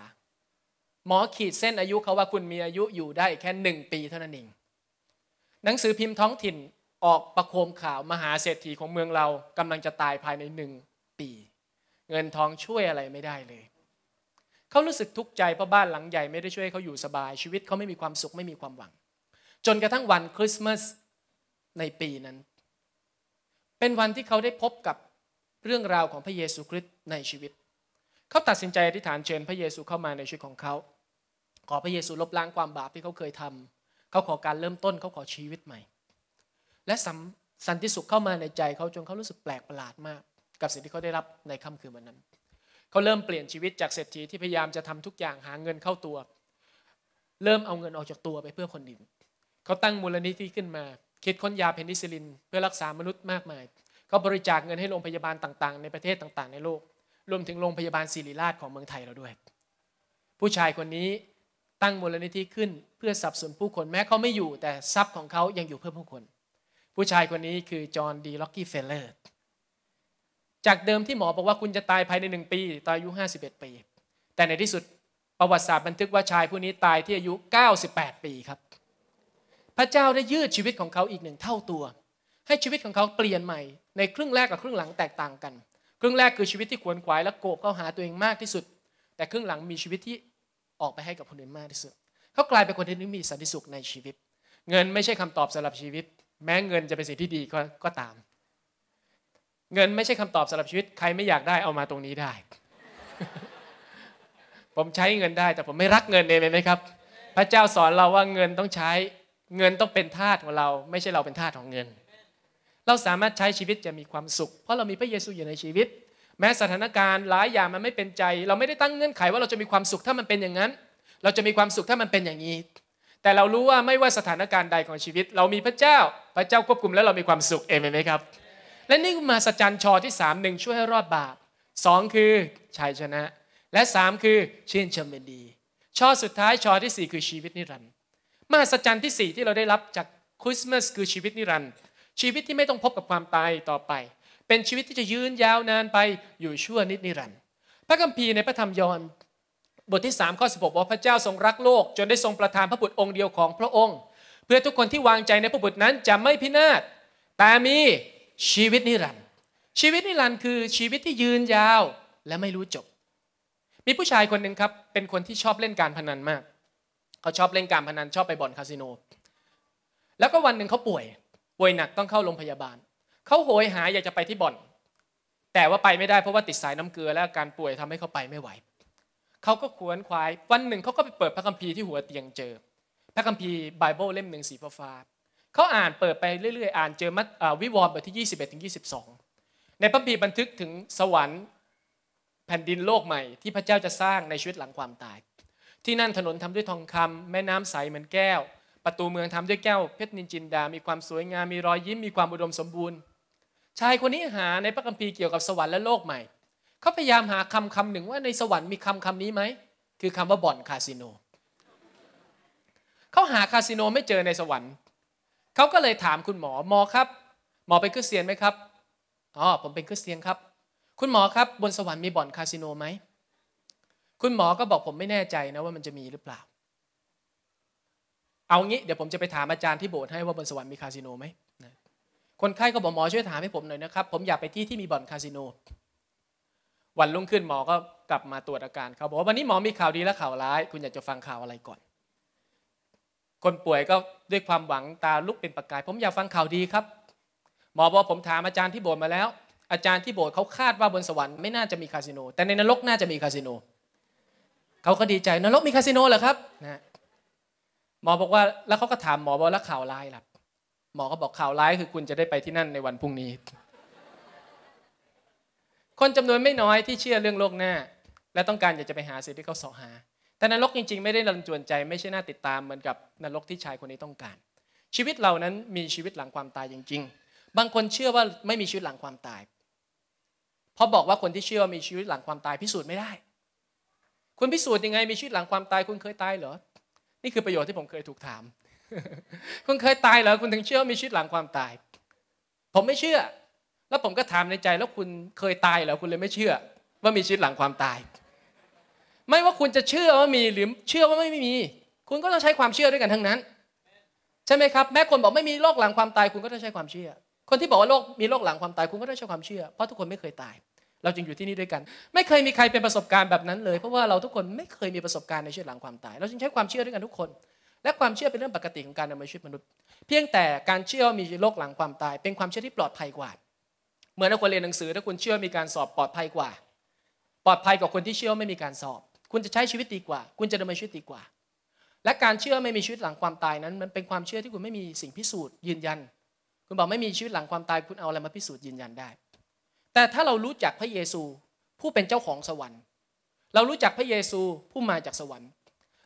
หมอขีดเส้นอายุเขาว่าคุณมีอายุอยู่ได้แค่หนึ่งปีเท่านั้นเองหนังสือพิมพ์ท้องถิ่นออกประโคมข่าวมหาเศรษฐีของเมืองเรากำลังจะตายภายในหนึ่งปี เงินทองช่วยอะไรไม่ได้เลย เขารู้สึกทุกข์ใจเพราะบ้านหลังใหญ่ ไม่ได้ช่วยเขาอยู่สบายชีวิตเขาไม่มีความสุขไม่มีความหวัง จนกระทั่งวันคริสต์มาสในปีนั้น เป็นวันที่เขาได้พบกับเรื่องราวของพระเยซูคริสต์ในชีวิต เขาตัดสินใจอธิษฐานเชิญพระเยซูเข้ามาในชีวิตของเขา ขอพระเยซูลบล้างความบาปที่เขาเคยทำ เขาขอการเริ่มต้นเขาขอชีวิตใหม่และสันติสุขเข้ามาในใจเขาจนเขารู้สึกแปลกประหลาดมาก กับสิ่งที่เขาได้รับในค่ำคืนวันนั้น เขาเริ่มเปลี่ยนชีวิตจากเศรษฐีที่พยายามจะทำทุกอย่างหาเงินเข้าตัว เริ่มเอาเงินออกจากตัวไปเพื่อคนอื่นเขาตั้งมูลนิธิขึ้นมาคิดค้นยา เพนิซิลิน เพื่อรักษามนุษย์มากมาย เขาบริจาคเงินให้โรงพยาบาลต่างๆ ในประเทศต่างๆ ในโลกรวมถึงโรงพยาบาลศิริราชของเมืองไทยเราด้วย ผู้ชายคนนี้ตั้งมูลนิธิขึ้นเพื่อสับสนผู้คนแม้เขาไม่อยู่แต่ทรัพย์ของเขายังอยู่เพื่อผู้คนผู้ชายคนนี้คือจอห์นดีล็อกกี้เฟลเลอร์ จากเดิมที่หมอบอกว่าคุณจะตายภายในหนึ่งปีตายอายุ 51 ปี แต่ในที่สุด ประวัติศาสตร์บันทึกว่าชายผู้นี้ตายที่อายุ 98 ปีครับ พระเจ้าได้ยืดชีวิตของเขาอีกหนึ่งเท่าตัว ให้ชีวิตของเขาเปลี่ยนใหม่ในครึ่งแรกกับครึ่งหลังแตกต่างกัน ครึ่งแรกคือชีวิตที่ขวนขวายและโกบเข้าหาตัวเองมากที่สุด แต่ครึ่งหลังมีชีวิตที่ออกไปให้กับคนอื่นมากที่สุดเขากลายเป็นคนที่มีสันติสุขในชีวิต เงินไม่ใช่คำตอบสำหรับชีวิตแม้เงินจะเป็นสิ่งที่ดีก็ก็ตาม เงินไม่ใช่คำตอบสำหรับชีวิต ใครไม่อยากได้เอามาตรงนี้ได้ ผมใช้เงินได้แต่ผมไม่รักเงินเองเลยไหมครับ พระเจ้าสอนเราว่าเงินต้องใช้ เงินต้องเป็นทาสของเรา ไม่ใช่เราเป็นทาสของเงิน เราสามารถใช้ชีวิตจะมีความสุข เพราะเรามีพระเยซูอยู่ในชีวิต แม้สถานการณ์หลายอย่างมันไม่เป็นใจ เราไม่ได้ตั้งเงื่อนไขว่าเราจะมีความสุขถ้ามันเป็นอย่างนั้น เราจะมีความสุขถ้ามันเป็นอย่างนี้ แต่เรารู้ว่าไม่ว่าสถานการณ์ใดของชีวิตเรามีพระเจ้าระเจ้าควบคุมแล้วเรามีความสุขเองไหมครับ และนี่มาสจรร์ชอที่3หนึ่งช่วยให้รอดบาป2คือชัยชนะ และ3คือชื่นชมปินดีชอสุดท้ายชอที่ 4 คือชีวิตนิรันดร์มหัจจรร์ที่ 4 ที่เราได้รับจากคริสต์มาสคือชีวิตนิรันดร์ชีวิตที่ไม่ต้องพบกับความตายต่อไป เป็นชีวิตที่จะยืนยาวนานไปอยู่ชั่วนิดนิรันดร์พระคัมภีร์ในพระธรรมยอห์นบทที่3ข้อ16บอกพระเจ้าทรงรักโลก จนได้ทรงประทานพระบุตรองค์เดียวของพระองค์พื่อทุกคนที่วางใจในพระบุตรนั้นจะไม่พินาศ แต่มีชีวิตนิรันดร์ ชีวิตนิรันดร์คือชีวิตที่ยืนยาวและไม่รู้จบ มีผู้ชายคนหนึ่งครับ เป็นคนที่ชอบเล่นการพนันมาก เขาชอบเล่นการพนันชอบไปบ่อนคาสิโน แล้วก็วันหนึ่งเขาป่วย ป่วยหนักต้องเข้าโรงพยาบาล เขาโหยหาอยากจะไปที่บ่อน แต่ว่าไปไม่ได้เพราะว่าติดสายน้ำเกลือ และการป่วยทำให้เขาไปไม่ไหวเขาก็ขวนขวาย วันหนึ่งเขาก็ไปเปิดพระคัมภีร์ที่หัวเตียงเจอระคัมภีร์ไบเบิลเล่มหนึ่งสีฟ้าเขาอ่านเปิดไปเรื่อย ๆ อ่านเจอมัวิวรณ์บทที่ 21 ถึง 22 ในพระัมภีบันทึกถึงสวรรค์แผ่นดินโลกใหม่ที่พระเจ้าจะสร้างในชีวิตหลังความตาย ที่นั่นถนนทำด้วยทองคำแม่น้ำใสเหมือนแก้ว ประตูเมืองทำด้วยแก้ว เพชรนินจินดา มีความสวยงามมีรอยยิ้มมีความอุดมสมบูรณ์ ชายคนนี้หาในพระคัมภีร์เกี่ยวกับสวรรค์และโลกใหม่เขาพยายามหาคำคำหนึ่งว่าในสวรรค์มีคำคำนี้ไหมคือคำว่าบ่อนคาสิโนเขาหาคาสิโนไม่เจอในสวรรค์เขาก็เลยถามคุณหมอหมอครับ หมอเป็นคริสเตียนไหมครับอ๋อผมเป็นคริสเตียนครับ คุณหมอครับบนสวรรค์มีบ่อนคาสิโนไหมคุณหมอก็บอกผมไม่แน่ใจนะว่ามันจะมีหรือเปล่าเอางี้เดี๋ยวผมจะไปถามอาจารย์ที่โบสถ์ให้ว่าบนสวรรค์มีคาสิโนไหมคนไข้ก็บอกหมอช่วยถามให้ผมหน่อยนะครับ ผมอยากไปที่ที่มีบ่อนคาสิโน วันรุ่งขึ้นหมอก็กลับมาตรวจอาการเขาบอกว่าวันนี้หมอมีข่าวดีและข่าวร้ายคุณอยากจะฟังข่าวอะไรก่อนคนป่วยก็ด้วยความหวังตาลุกเป็นประกาย ผมอยากฟังข่าวดีครับ หมอบอกผมถามอาจารย์ที่โบสถ์มาแล้ว อาจารย์ที่โบสถ์เขาคาดว่าบนสวรรค์ไม่น่าจะมีคาสิโนแต่ในนรกน่าจะมีคาสิโนเขาก็ดีใจนรกมีคาสิโนเหรอครับนะหมอบอกว่าแล้วเขาก็ถามหมอบอกแล้วข่าวร้ายล่ะหมอก็บอกข่าวร้ายคือคุณจะได้ไปที่นั่นในวันพรุ่งนี้ คนจำนวนไม่น้อยที่เชื่อเรื่องโลกหน้า และต้องการอยากจะไปหาสิ่งที่เขาสอหาแต่นรกจริงๆไม่ได้รันจวนใจไม่ใช่น่าติดตามเหมือนกับนรกที่ชายคนนี้ต้องการ ชีวิตเรานั้นมีชีวิตหลังความตายจริงๆ บางคนเชื่อว่าไม่มีชีวิตหลังความตายพราะบอกว่าคนที่เชื่อว่ามีชีวิตหลังความตาย พิสูจน์ไม่ได้คุณพิสูจน์ยังไง มีชีวิตหลังความตาย คุณเคยตายเหรอ นี่คือประโยชน์ที่ผมเคยถูกถาม คุณเคยตายเหรอคุณถึงเชื่อมีชีวิตหลังความตาย ผมไม่เชื่อ แล้วผมก็ถามในใจแล้วคุณเคยตายเหรอคุณเลยไม่เชื่อ ว่ามีชีวิตหลังความตายไม่ว่าคุณจะเชื่อว่ามีหรือเชื่อว่าไม่มี คุณก็ต้องใช้ความเชื่อด้วยกันทั้งนั้น ใช่ไหมครับ แม้คนบอกไม่มีโรคหลังความตาย คุณก็ต้องใช้ความเชื่อ คนที่บอกว่าโรคมีโรคหลังความตาย คุณก็ต้องใช้ความเชื่อ เพราะทุกคนไม่เคยตาย เราจึงอยู่ที่นี่ด้วยกัน ไม่เคยมีใครเป็นประสบการณ์แบบนั้นเลย เพราะว่าเราทุกคนไม่เคยมีประสบการณ์ในชีวิตหลังความตาย เราจึงใช้ความเชื่อด้วยกันทุกคน และความเชื่อเป็นเรื่องปกติของการดำเนินชีวิตมนุษย์ เพียงแต่การเชื่อมีโรคหลังความตาย เป็นความเชื่อที่ปลอดภัยกว่าเหมือนถ้าคนเรียนหนังสือถ้าคุณเชื่อมีการสอบปลอดภัยกว่า ปลอดภัยกว่าคนที่เชื่อไม่มีการสอบคุณจะใช้ชีวิตดีกว่า คุณจะดำเนินชีวิตดีกว่า และการเชื่อไม่มีชีวิตหลังความตายนั้น มันเป็นความเชื่อที่คุณไม่มีสิ่งพิสูจน์ ยืนยัน คุณบอกไม่มีชีวิตหลังความตาย คุณเอาอะไรมาพิสูจน์ยืนยันได้ แต่ถ้าเรารู้จักพระเยซูผู้เป็นเจ้าของสวรรค์ เรารู้จักพระเยซูผู้มาจากสวรรค์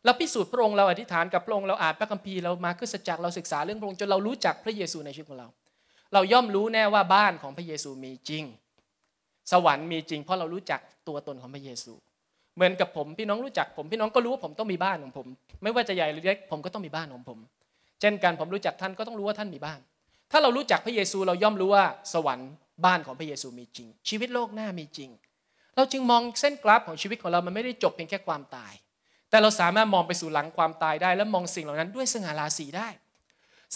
เราพิสูจน์พระองค์เราอธิษฐานกับพระองค์เราอ่านพระคัมภีร์เรามาขึ้นสัจจ์เราศึกษาเรื่องพระองค์จนเรารู้จักพระเยซูในชีวิตของเรา เราย่อมรู้แน่ว่าบ้านของพระเยซูมีจริง สวรรค์มีจริง เพราะเรารู้จักตัวตนของพระเยซูเหมือนกับผมพี่น้องรู้จักผมพี่น้องก็รู้ว่าผมต้องมีบ้านของผม ไม่ว่าจะใหญ่หรือเล็ก ผมก็ต้องมีบ้านของผม เช่นกันผมรู้จักท่านก็ต้องรู้ว่าท่านมีบ้านถ้าเรารู้จักพระเยซูเราย่อมรู้ว่าสวรรค์บ้านของพระเยซูมีจริง ชีวิตโลกหน้ามีจริง เราจึงมองเส้นกราฟของชีวิตของเรามันไม่ได้จบเพียงแค่ความตาย แต่เราสามารถมองไปสู่หลังความตายได้ และมองสิ่งเหล่านั้นด้วยสง่าราศีได้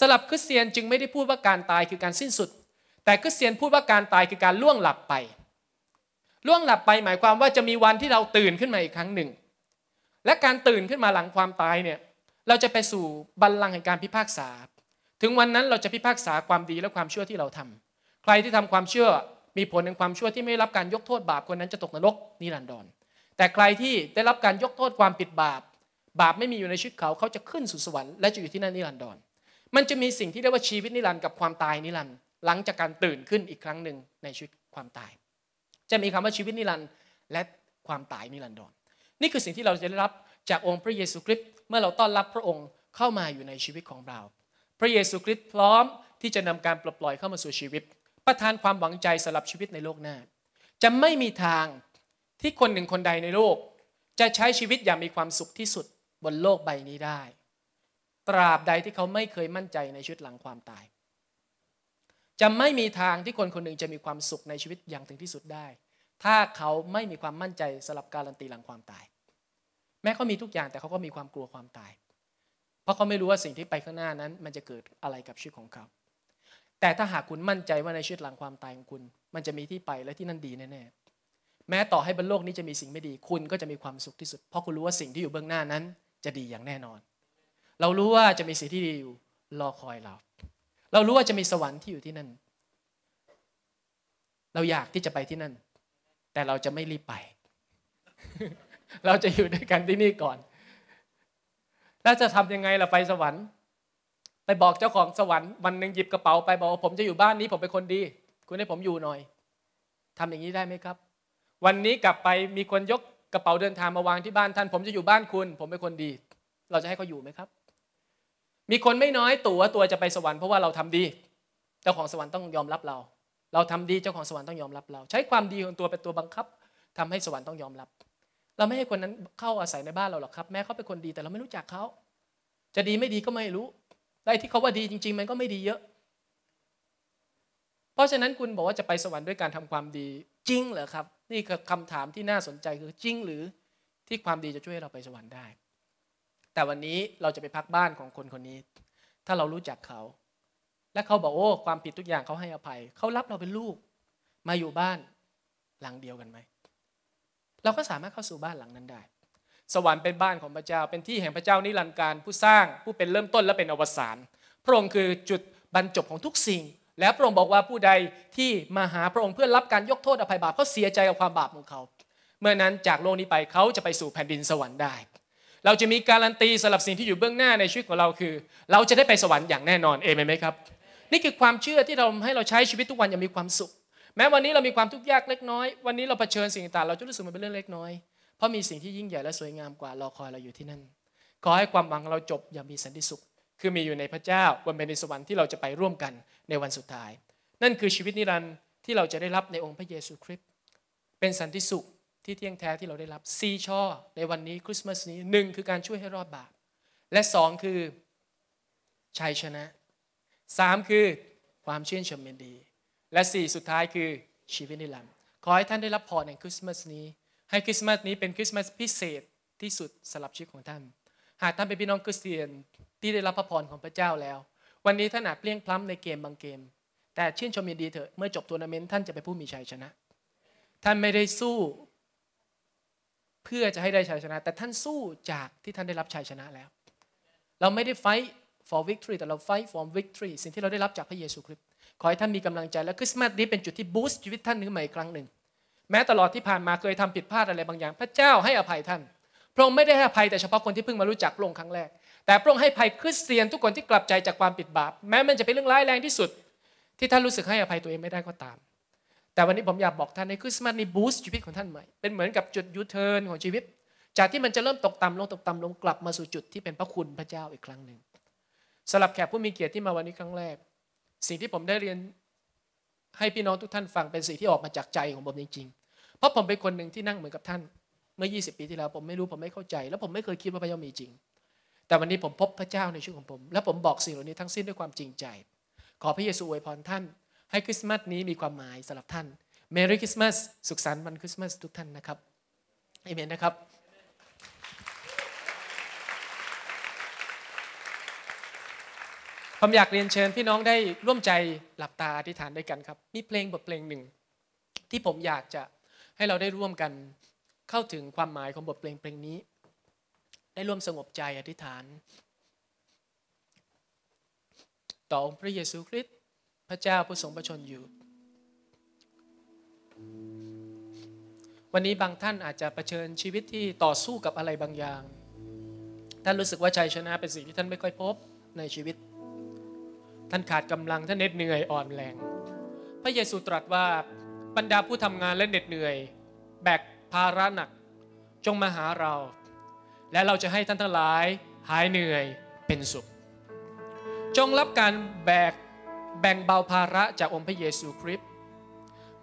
สำหรับคริสเตียนจึงไม่ได้พูดว่าการตายคือการสิ้นสุด แต่คริสเตียนพูดว่าการตายคือการล่วงหลับไปล่วงหลับไปหมายความว่าจะมีวันที่เราตื่นขึ้นมาอีกครั้งหนึ่ง และการตื่นขึ้นมาหลังความตายเนี่ย เราจะไปสู่บัลลังก์แห่งการพิพากษา ถึงวันนั้นเราจะพิพากษาความดีและความชั่วที่เราทำ ใครที่ทำความเชื่อมีผลในความชั่วที่ไม่รับการยกโทษบาปคนนั้นจะตกนรกนิรันดรแต่ใครที่ได้รับการยกโทษความผิดบาป บาปไม่มีอยู่ในชีวิตเขาเขาจะขึ้นสู่สวรรค์และจะอยู่ที่นั่นนิรันดรมันจะมีสิ่งที่เรียกว่าชีวิตนิรันดร์กับความตายนิรันดร์หลังจากการตื่นขึ้นอีกครั้งหนึ่งในชีวิตความตายจะมีคำว่าชีวิตนิรันดร์และความตายนิรันดรนี่คือสิ่งที่เราจะได้รับจากองค์พระเยซูคริสต์เมื่อเราต้อนรับพระองค์เข้ามาอยู่ในชีวิตของเรา พระเยซูคริสต์พร้อมที่จะนำการปลดปล่อยเข้ามาสู่ชีวิต ประทานความหวังใจสำหรับชีวิตในโลกหน้า จะไม่มีทางที่คนหนึ่งคนใดในโลก จะใช้ชีวิตอย่างมีความสุขที่สุดบนโลกใบนี้ได้ ตราบใดที่เขาไม่เคยมั่นใจในชีวิตหลังความตายจะไม่มีทางที่คนคนหนึ่งจะมีความสุขในชีวิตอย่างถึงที่สุดได้ ถ้าเขาไม่มีความมั่นใจสำหรับการันตีหลังความตาย แม้เขามีทุกอย่างแต่เขาก็มีความกลัวความตาย เพราะเขาไม่รู้ว่าสิ่งที่ไปข้างหน้านั้น มันจะเกิดอะไรกับชีวิตของเขา แต่ถ้าหากคุณมั่นใจว่าในชีวิตหลังความตายของคุณ มันจะมีที่ไปและที่นั่นดีแน่ๆ แม้ต่อให้บนโลกนี้จะมีสิ่งไม่ดีคุณก็จะมีความสุขที่สุด เพราะคุณรู้ว่าสิ่งที่อยู่เบื้องหน้านั้น จะดีอย่างแน่นอน เรารู้ว่าจะมีสิ่งที่ดีอยู่รอคอยเราเรารู้ว่าจะมีสวรรค์ที่อยู่ที่นั่น เราอยากที่จะไปที่นั่น แต่เราจะไม่รีบไป เราจะอยู่ด้วยกันที่นี่ก่อน แล้วจะทำยังไงล่ะไปสวรรค์ ไปบอกเจ้าของสวรรค์วันหนึ่งหยิบกระเป๋าไป บอกว่าผมจะอยู่บ้านนี้ผมเป็นคนดี คุณให้ผมอยู่หน่อย ทำอย่างนี้ได้ไหมครับ วันนี้กลับไปมีคนยกกระเป๋าเดินทางมาวางที่บ้านท่าน ผมจะอยู่บ้านคุณ ผมเป็นคนดี เราจะให้เขาอยู่ไหมครับมีคนไม่น้อยตัวตัวจะไปสวรรค์เพราะว่าเราทำดี เจ้าของสวรรค์ต้องยอมรับเรา เราทำดีเจ้าของสวรรค์ต้องยอมรับเรา ใช้ความดีของตัวเป็นตัวบังคับ ทำให้สวรรค์ต้องยอมรับ เราไม่ให้คนนั้นเข้าอาศัยในบ้านเราหรอกครับ แม้เขาเป็นคนดีแต่เราไม่รู้จักเขาจะดีไม่ดีก็ไม่รู้ได้ที่เขาว่าดีจริง ๆ มันก็ไม่ดีเยอะ เพราะฉะนั้นคุณบอกว่าจะไปสวรรค์ด้วยการทำความดีจริงเหรอครับ นี่คือคำถามที่น่าสนใจคือจริงหรือที่ความดีจะช่วยเราไปสวรรค์ได้แต่วันนี้เราจะไปพักบ้านของคนคนนี้ ถ้าเรารู้จักเขา และเขาบอกโอ้ความผิดทุกอย่างเขาให้อภัย เขารับเราเป็นลูก มาอยู่บ้านหลังเดียวกันไหม เราก็สามารถเข้าสู่บ้านหลังนั้นได้ สวรรค์เป็นบ้านของพระเจ้า เป็นที่แห่งพระเจ้านิรันดร์การผู้สร้าง ผู้เป็นเริ่มต้น และเป็นอวสาน พระองค์คือจุดบรรจบของทุกสิ่ง และพระองค์บอกว่าผู้ใดที่มาหาพระองค์เพื่อรับการยกโทษอภัยบาปเขาเสียใจกับความบาปของเขา เมื่อนั้นจากโลกนี้ไปเขาจะไปสู่แผ่นดินสวรรค์ได้เราจะมีการันตีสำหรับสิ่งที่อยู่เบื้องหน้าในชีวิตของเราคือ เราจะได้ไปสวรรค์อย่างแน่นอนเอเมนไหมครับ นี่คือความเชื่อที่เราให้เราใช้ชีวิตทุกวันอย่างมีความสุข แม้วันนี้เรามีความทุกข์ยากเล็กน้อย วันนี้เราเผชิญสิ่งต่างเราจะรู้สึกมันเป็นเรื่องเล็กน้อยเพราะมีสิ่งที่ยิ่งใหญ่และสวยงามกว่ารอคอยเราอยู่ที่นั่น ขอให้ความหวังเราจบอย่างมีสันติสุขคือมีอยู่ในพระเจ้าบนเป็นในสวรรค์ที่เราจะไปร่วมกันในวันสุดท้าย นั่นคือชีวิตนิรันดร์ที่เราจะได้รับในองค์พระเยซูคริสต์เป็นสันติสุขที่เที่ยงแท้ที่เราได้รับซีช่อในวันนี้คริสต์มาสนี้หนึ่งคือการช่วยให้รอดบาปและสองคือ ชัยชนะสามคือความชื่นชมยินดี และสี่สุดท้ายคือชีวิตนิรันดร์ขอให้ท่านได้รับพรในคริสต์มาสนี้ให้คริสต์มาสนี้เป็นคริสต์มาสพิเศษที่สุดสำหรับชีวิตของท่านหากท่านเป็นพี่น้องคริสเตียนที่ได้รับพระพรของพระเจ้าแล้ว วันนี้ท่านอาจเปลี่ยงพล้ำในเกมบางเกม แต่ชื่นชมยินดีเถอะเมื่อจบทัวร์นาเมนต์ท่านจะไปผู้มีชัยชนะ ท่านไม่ได้สู้เพื่อจะให้ได้ชัยชนะ แต่ท่านสู้จากที่ท่านได้รับชัยชนะแล้ว เราไม่ได้ไฟ for victory แต่เราไฟ for victory สิ่งที่เราได้รับจากพระเยซูคริสต์ขอให้ท่านมีกำลังใจและคริสต์มาสนี้เป็นจุดที่บูสต์ชีวิตท่านนึใหม่อีกครั้งหนึ่งแม้ตลอดที่ผ่านมาเคยทำผิดพลาดอะไรบางอย่าง พระเจ้าให้อภัยท่านพระองค์ไม่ได้ให้อภัยแต่เฉพาะคนที่เพิ่งมารู้จักพระองค์ครั้งแรก แต่พระองค์ให้ภัยคริสเตียนทุกคนที่กลับใจจากความผิดบาปแม้มันจะเป็นเรื่องร้ายแรงที่สุด ที่ท่านรู้สึกให้อภัยตัวเองไม่ได้ก็ตามแต่วันนี้ผมอยากบอกท่านในคริสต์มาสนี้บูสต์ชีวิตของท่านใหม่เป็นเหมือนกับจุดยูเทิร์นของชีวิต จากที่มันจะเริ่มตกต่ำลงตกต่ำลงกลับมาสู่จุดที่เป็นพระคุณพระเจ้าอีกครั้งหนึ่งสำหรับแขกผู้มีเกียรติที่มาวันนี้ครั้งแรก สิ่งที่ผมได้เรียนให้พี่น้องทุกท่านฟังเป็นสิ่งที่ออกมาจากใจของผมจริงๆเพราะผมเป็นคนหนึ่งที่นั่งเหมือนกับท่านเมื่อ 20 ปีที่แล้ว ผมไม่รู้ผมไม่เข้าใจ และผมไม่เคยคิดว่าพระเจ้ามีจริง แต่วันนี้ผมพบพระเจ้าในชีวิตของผม และผมบอกสิ่งเหล่านี้ทั้งสิ้นด้วยความจริงใจ ขอพระเยซูอวยพรท่านให้คริสต์มาสนี้มีความหมายสำหรับท่านเมรีคริสต์มาสสุขสันต์วันคริสต์มาสทุกท่านนะครับเอเมนนะครับผมอยากเรียนเชิญพี่น้องได้ร่วมใจหลับตาอธิษฐานด้วยกันครับ มีเพลงบทเพลงหนึ่ง ที่ผมอยากจะให้เราได้ร่วมกันเข้าถึงความหมายของบทเพลงเพลงนี้ ได้ร่วมสงบใจอธิษฐาน ต่อองค์พระเยซูคริสต์พระเจ้าผู้ทรงประชนอยู่ วันนี้บางท่านอาจจะะเผชิญชีวิตที่ต่อสู้กับอะไรบางอย่าง ท่านรู้สึกว่าชัยชนะเป็นสิ่งที่ท่านไม่ค่อยพบในชีวิต ท่านขาดกำลัง ท่านเหน็ดเหนื่อยอ่อนแรง พระเยซูตรัสว่าบรรดาผู้ทำงานและเหน็ดเหนื่อย แบกภาระหนัก จงมาหาเรา และเราจะให้ท่านทั้งหลายหายเหนื่อยเป็นสุข จงรับการแบกแบ่งเบาภาระจากองค์พระเยซูคริสต์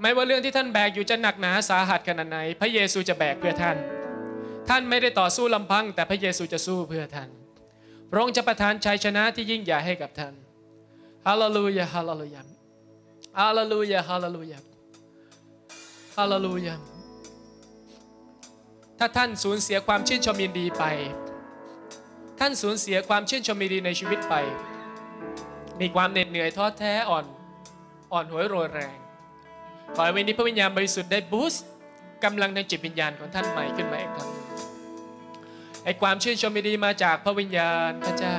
ไม่ว่าเรื่องที่ท่านแบกอยู่จะหนักหนาสาหัสขนาดไหน พระเยซูจะแบกเพื่อท่าน ท่านไม่ได้ต่อสู้ลำพังแต่พระเยซูจะสู้เพื่อท่าน พระองค์จะประทานชัยชนะที่ยิ่งใหญ่ให้กับท่าน ฮาเลลูยาฮาเลลูยาฮาเลลูยาฮาเลลูยาฮาเลลูยาถ้าท่านสูญเสียความชื่นชมยินดีไป ท่านสูญเสียความชื่นชมยินดีในชีวิตไปมีความเหน็ดเหนื่อยท้อแท้อ่อน อ่อนหวยโรยแรง ขอให้วันนี้พระวิญญาณบริสุทธิ์ได้บูสต์กำลังในจิตวิญญาณของท่านใหม่ขึ้นมาอีกครั้งไอ้ความชื่นชมดีมาจากพระวิญญาณพระเจ้า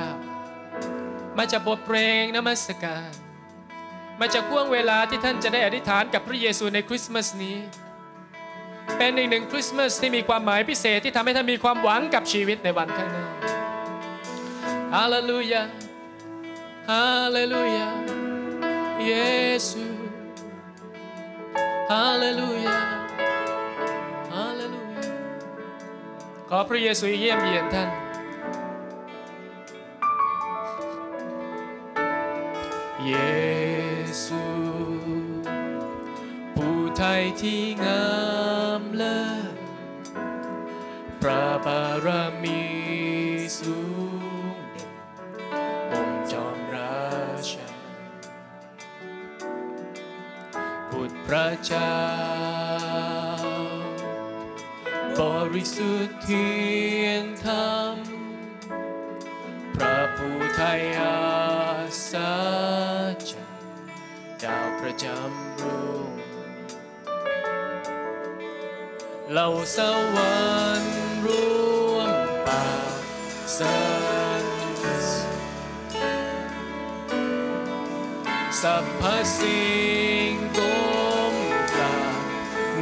มาจากบทเพลงนมัสการมาจากช่วงเวลาที่ท่านจะได้อธิษฐานกับพระเยซูในคริสต์มาสนี้ เป็นอีกหนึ่งคริสต์มาสที่มีความหมายพิเศษที่ทำให้ท่านมีความหวังกับชีวิตในวันข้างหน้าฮาเลลูยา Aleluya, Jesús. Aleluya, Aleluya. ขอพระเยซูเยี่ยมเยียนท่านเยซูผู้ไทยที่งามเจ้าบริสุทธิ์เทียนธรรมพระผู้ไทยอาสาจันดาวประจำรุ่งเหล่าสวรรค์ร่วมป่าสสัพพสิ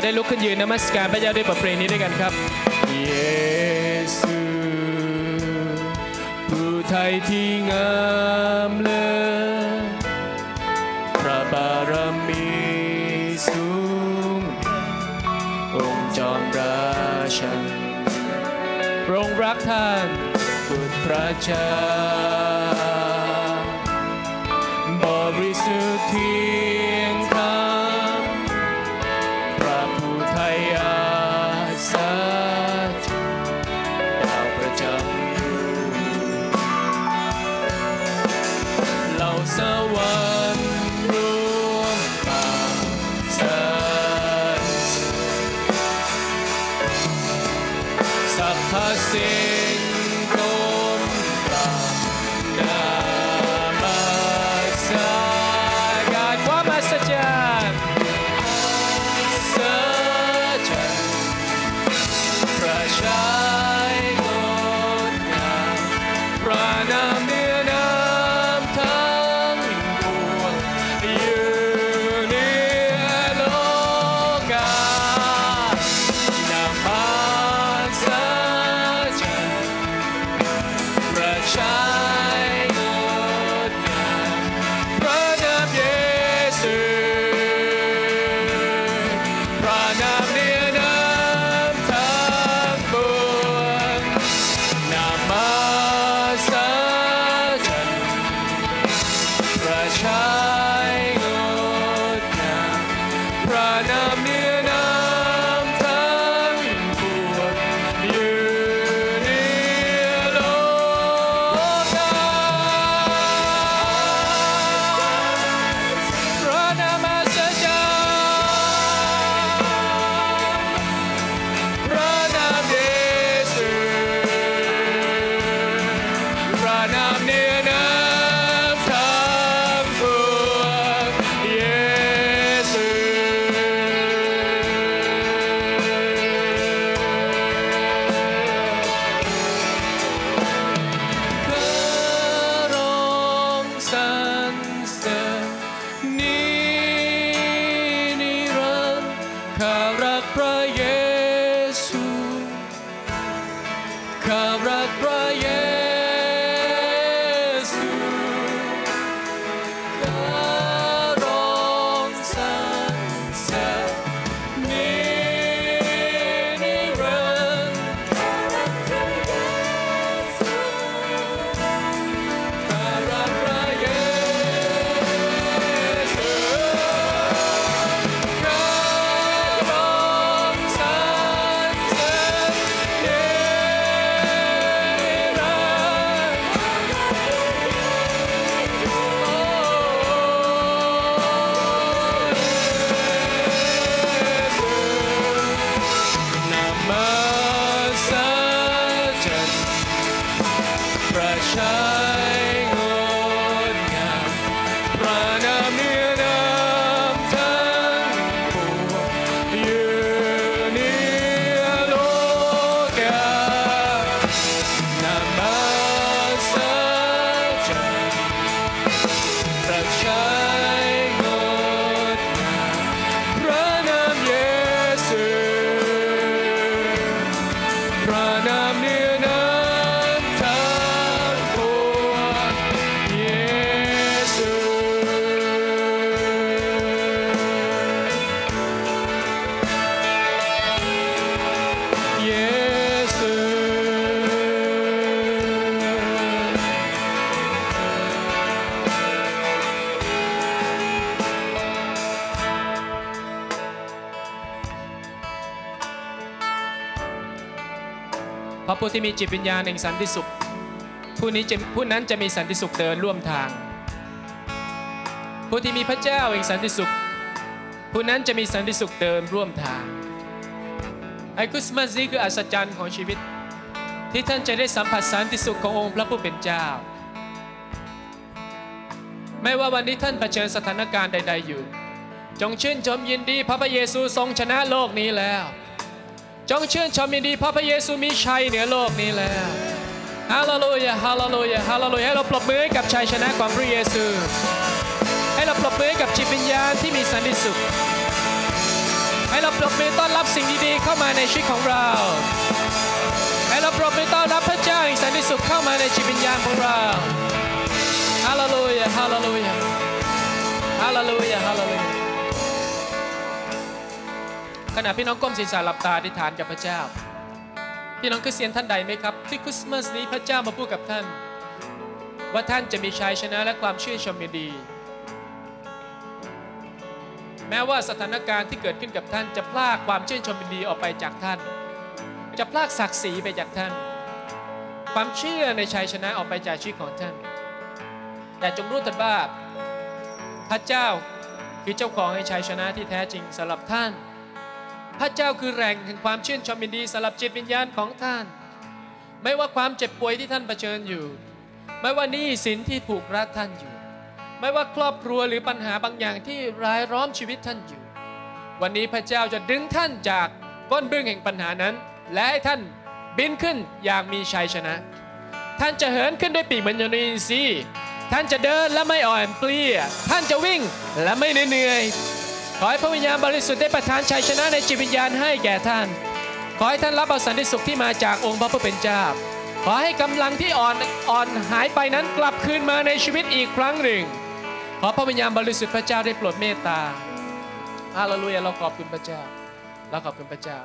ราได้ลุกขึ้นยืนนมัสการพระเจ้าด้วยบทเพลงนี้ด้วยกันครับเยซูผู้ไทยที่งามเลิศพระบารมีสูงองค์จอมราชาพรงรักท่านบุตรพระเจ้าบริสุทธิ์จิตวิญญาณแห่งสันติสุข ผู้นี้จะผู้นั้นจะมีสันติสุขเดินร่วมทางผู้ที่มีพระเจ้าแห่งสันติสุข ผู้นั้นจะมีสันติสุขเดินร่วมทาง ไอครสมาซีคืออัศจรรย์ของชีวิต ที่ท่านจะได้สัมผัสสันติสุขขององค์พระผู้เป็นเจ้าไม่ว่าวันนี้ท่านเผชิญสถานการณ์ใดๆอยู่จงชื่นชมยินดีพระเยซูทรงชนะโลกนี้แล้วจงเชื่อชมยินดีพระพระเยซูมีชัยเหนือโลกนี้แล้วฮาเลลูยาฮาเลลูยาฮาเลลูยาให้เราปรบมือกับชัยชนะของพระเยซูให้เราปรบมือกับจิตวิญญาณที่มีสันติสุขให้เราปรบมือต้อนรับสิ่งดีๆเข้ามาในชีวิตของเราให้เราปรบมือต้อนรับพระเจ้าแห่งสันติสุขเข้ามาในจิตวิญญาณของเราฮาเลลูยาฮาเลลูยาฮาเลลูยาฮาเลลูยาขณะพี่น้องก้มศีรษะหลับตาอธิษฐานกับพระเจ้า พี่น้องคริสเตียนท่านใดไหมครับที่คริสต์มาสนี้พระเจ้ามาพูดกับท่าน ว่าท่านจะมีชัยชนะและความชื่นชมยินดี แม้ว่าสถานการณ์ที่เกิดขึ้นกับท่านจะพลากความชื่นชมยินดีออกไปจากท่าน จะพลากศักดิ์ศรีไปจากท่าน ความเชื่อในชัยชนะออกไปจากชีวิตของท่าน แต่จงรู้เถิดว่าพระเจ้าคือเจ้าของให้ชัยชนะที่แท้จริงสำหรับท่านพระเจ้าคือแรงแห่งความชื่นชมยินดีสำหรับจิตวิญญาณของท่าน ไม่ว่าความเจ็บป่วยที่ท่านเผชิญอยู่ ไม่ว่าหนี้สินที่ผูกรัดท่านอยู่ ไม่ว่าครอบครัวหรือปัญหาบางอย่างที่ร้ายร้อมชีวิตท่านอยู่ วันนี้พระเจ้าจะดึงท่านจากก้นบึ้งแห่งปัญหานั้น และให้ท่านบินขึ้นอย่างมีชัยชนะ ท่านจะเหินขึ้นด้วยปีกเหมือนยนีซีท่านจะเดินและไม่อ่อนเปลี่ยท่านจะวิ่งและไม่เหนื่อยขอให้พระวิญญาณบริสุทธิ์ได้ประทานชัยชนะในจิตวิญญาณให้แก่ท่าน ขอให้ท่านรับเอาสันติสุขที่มาจากองค์พระผู้เป็นเจ้า ขอให้กำลังที่อ่อนอ่อนหายไปนั้นกลับคืนมาในชีวิตอีกครั้งหนึ่งขอพระวิญญาณบริสุทธิ์พระเจ้าได้โปรดเมตตาฮาเลลูยาเราขอบคุณพระเจ้า เราขอบคุณพระเจ้า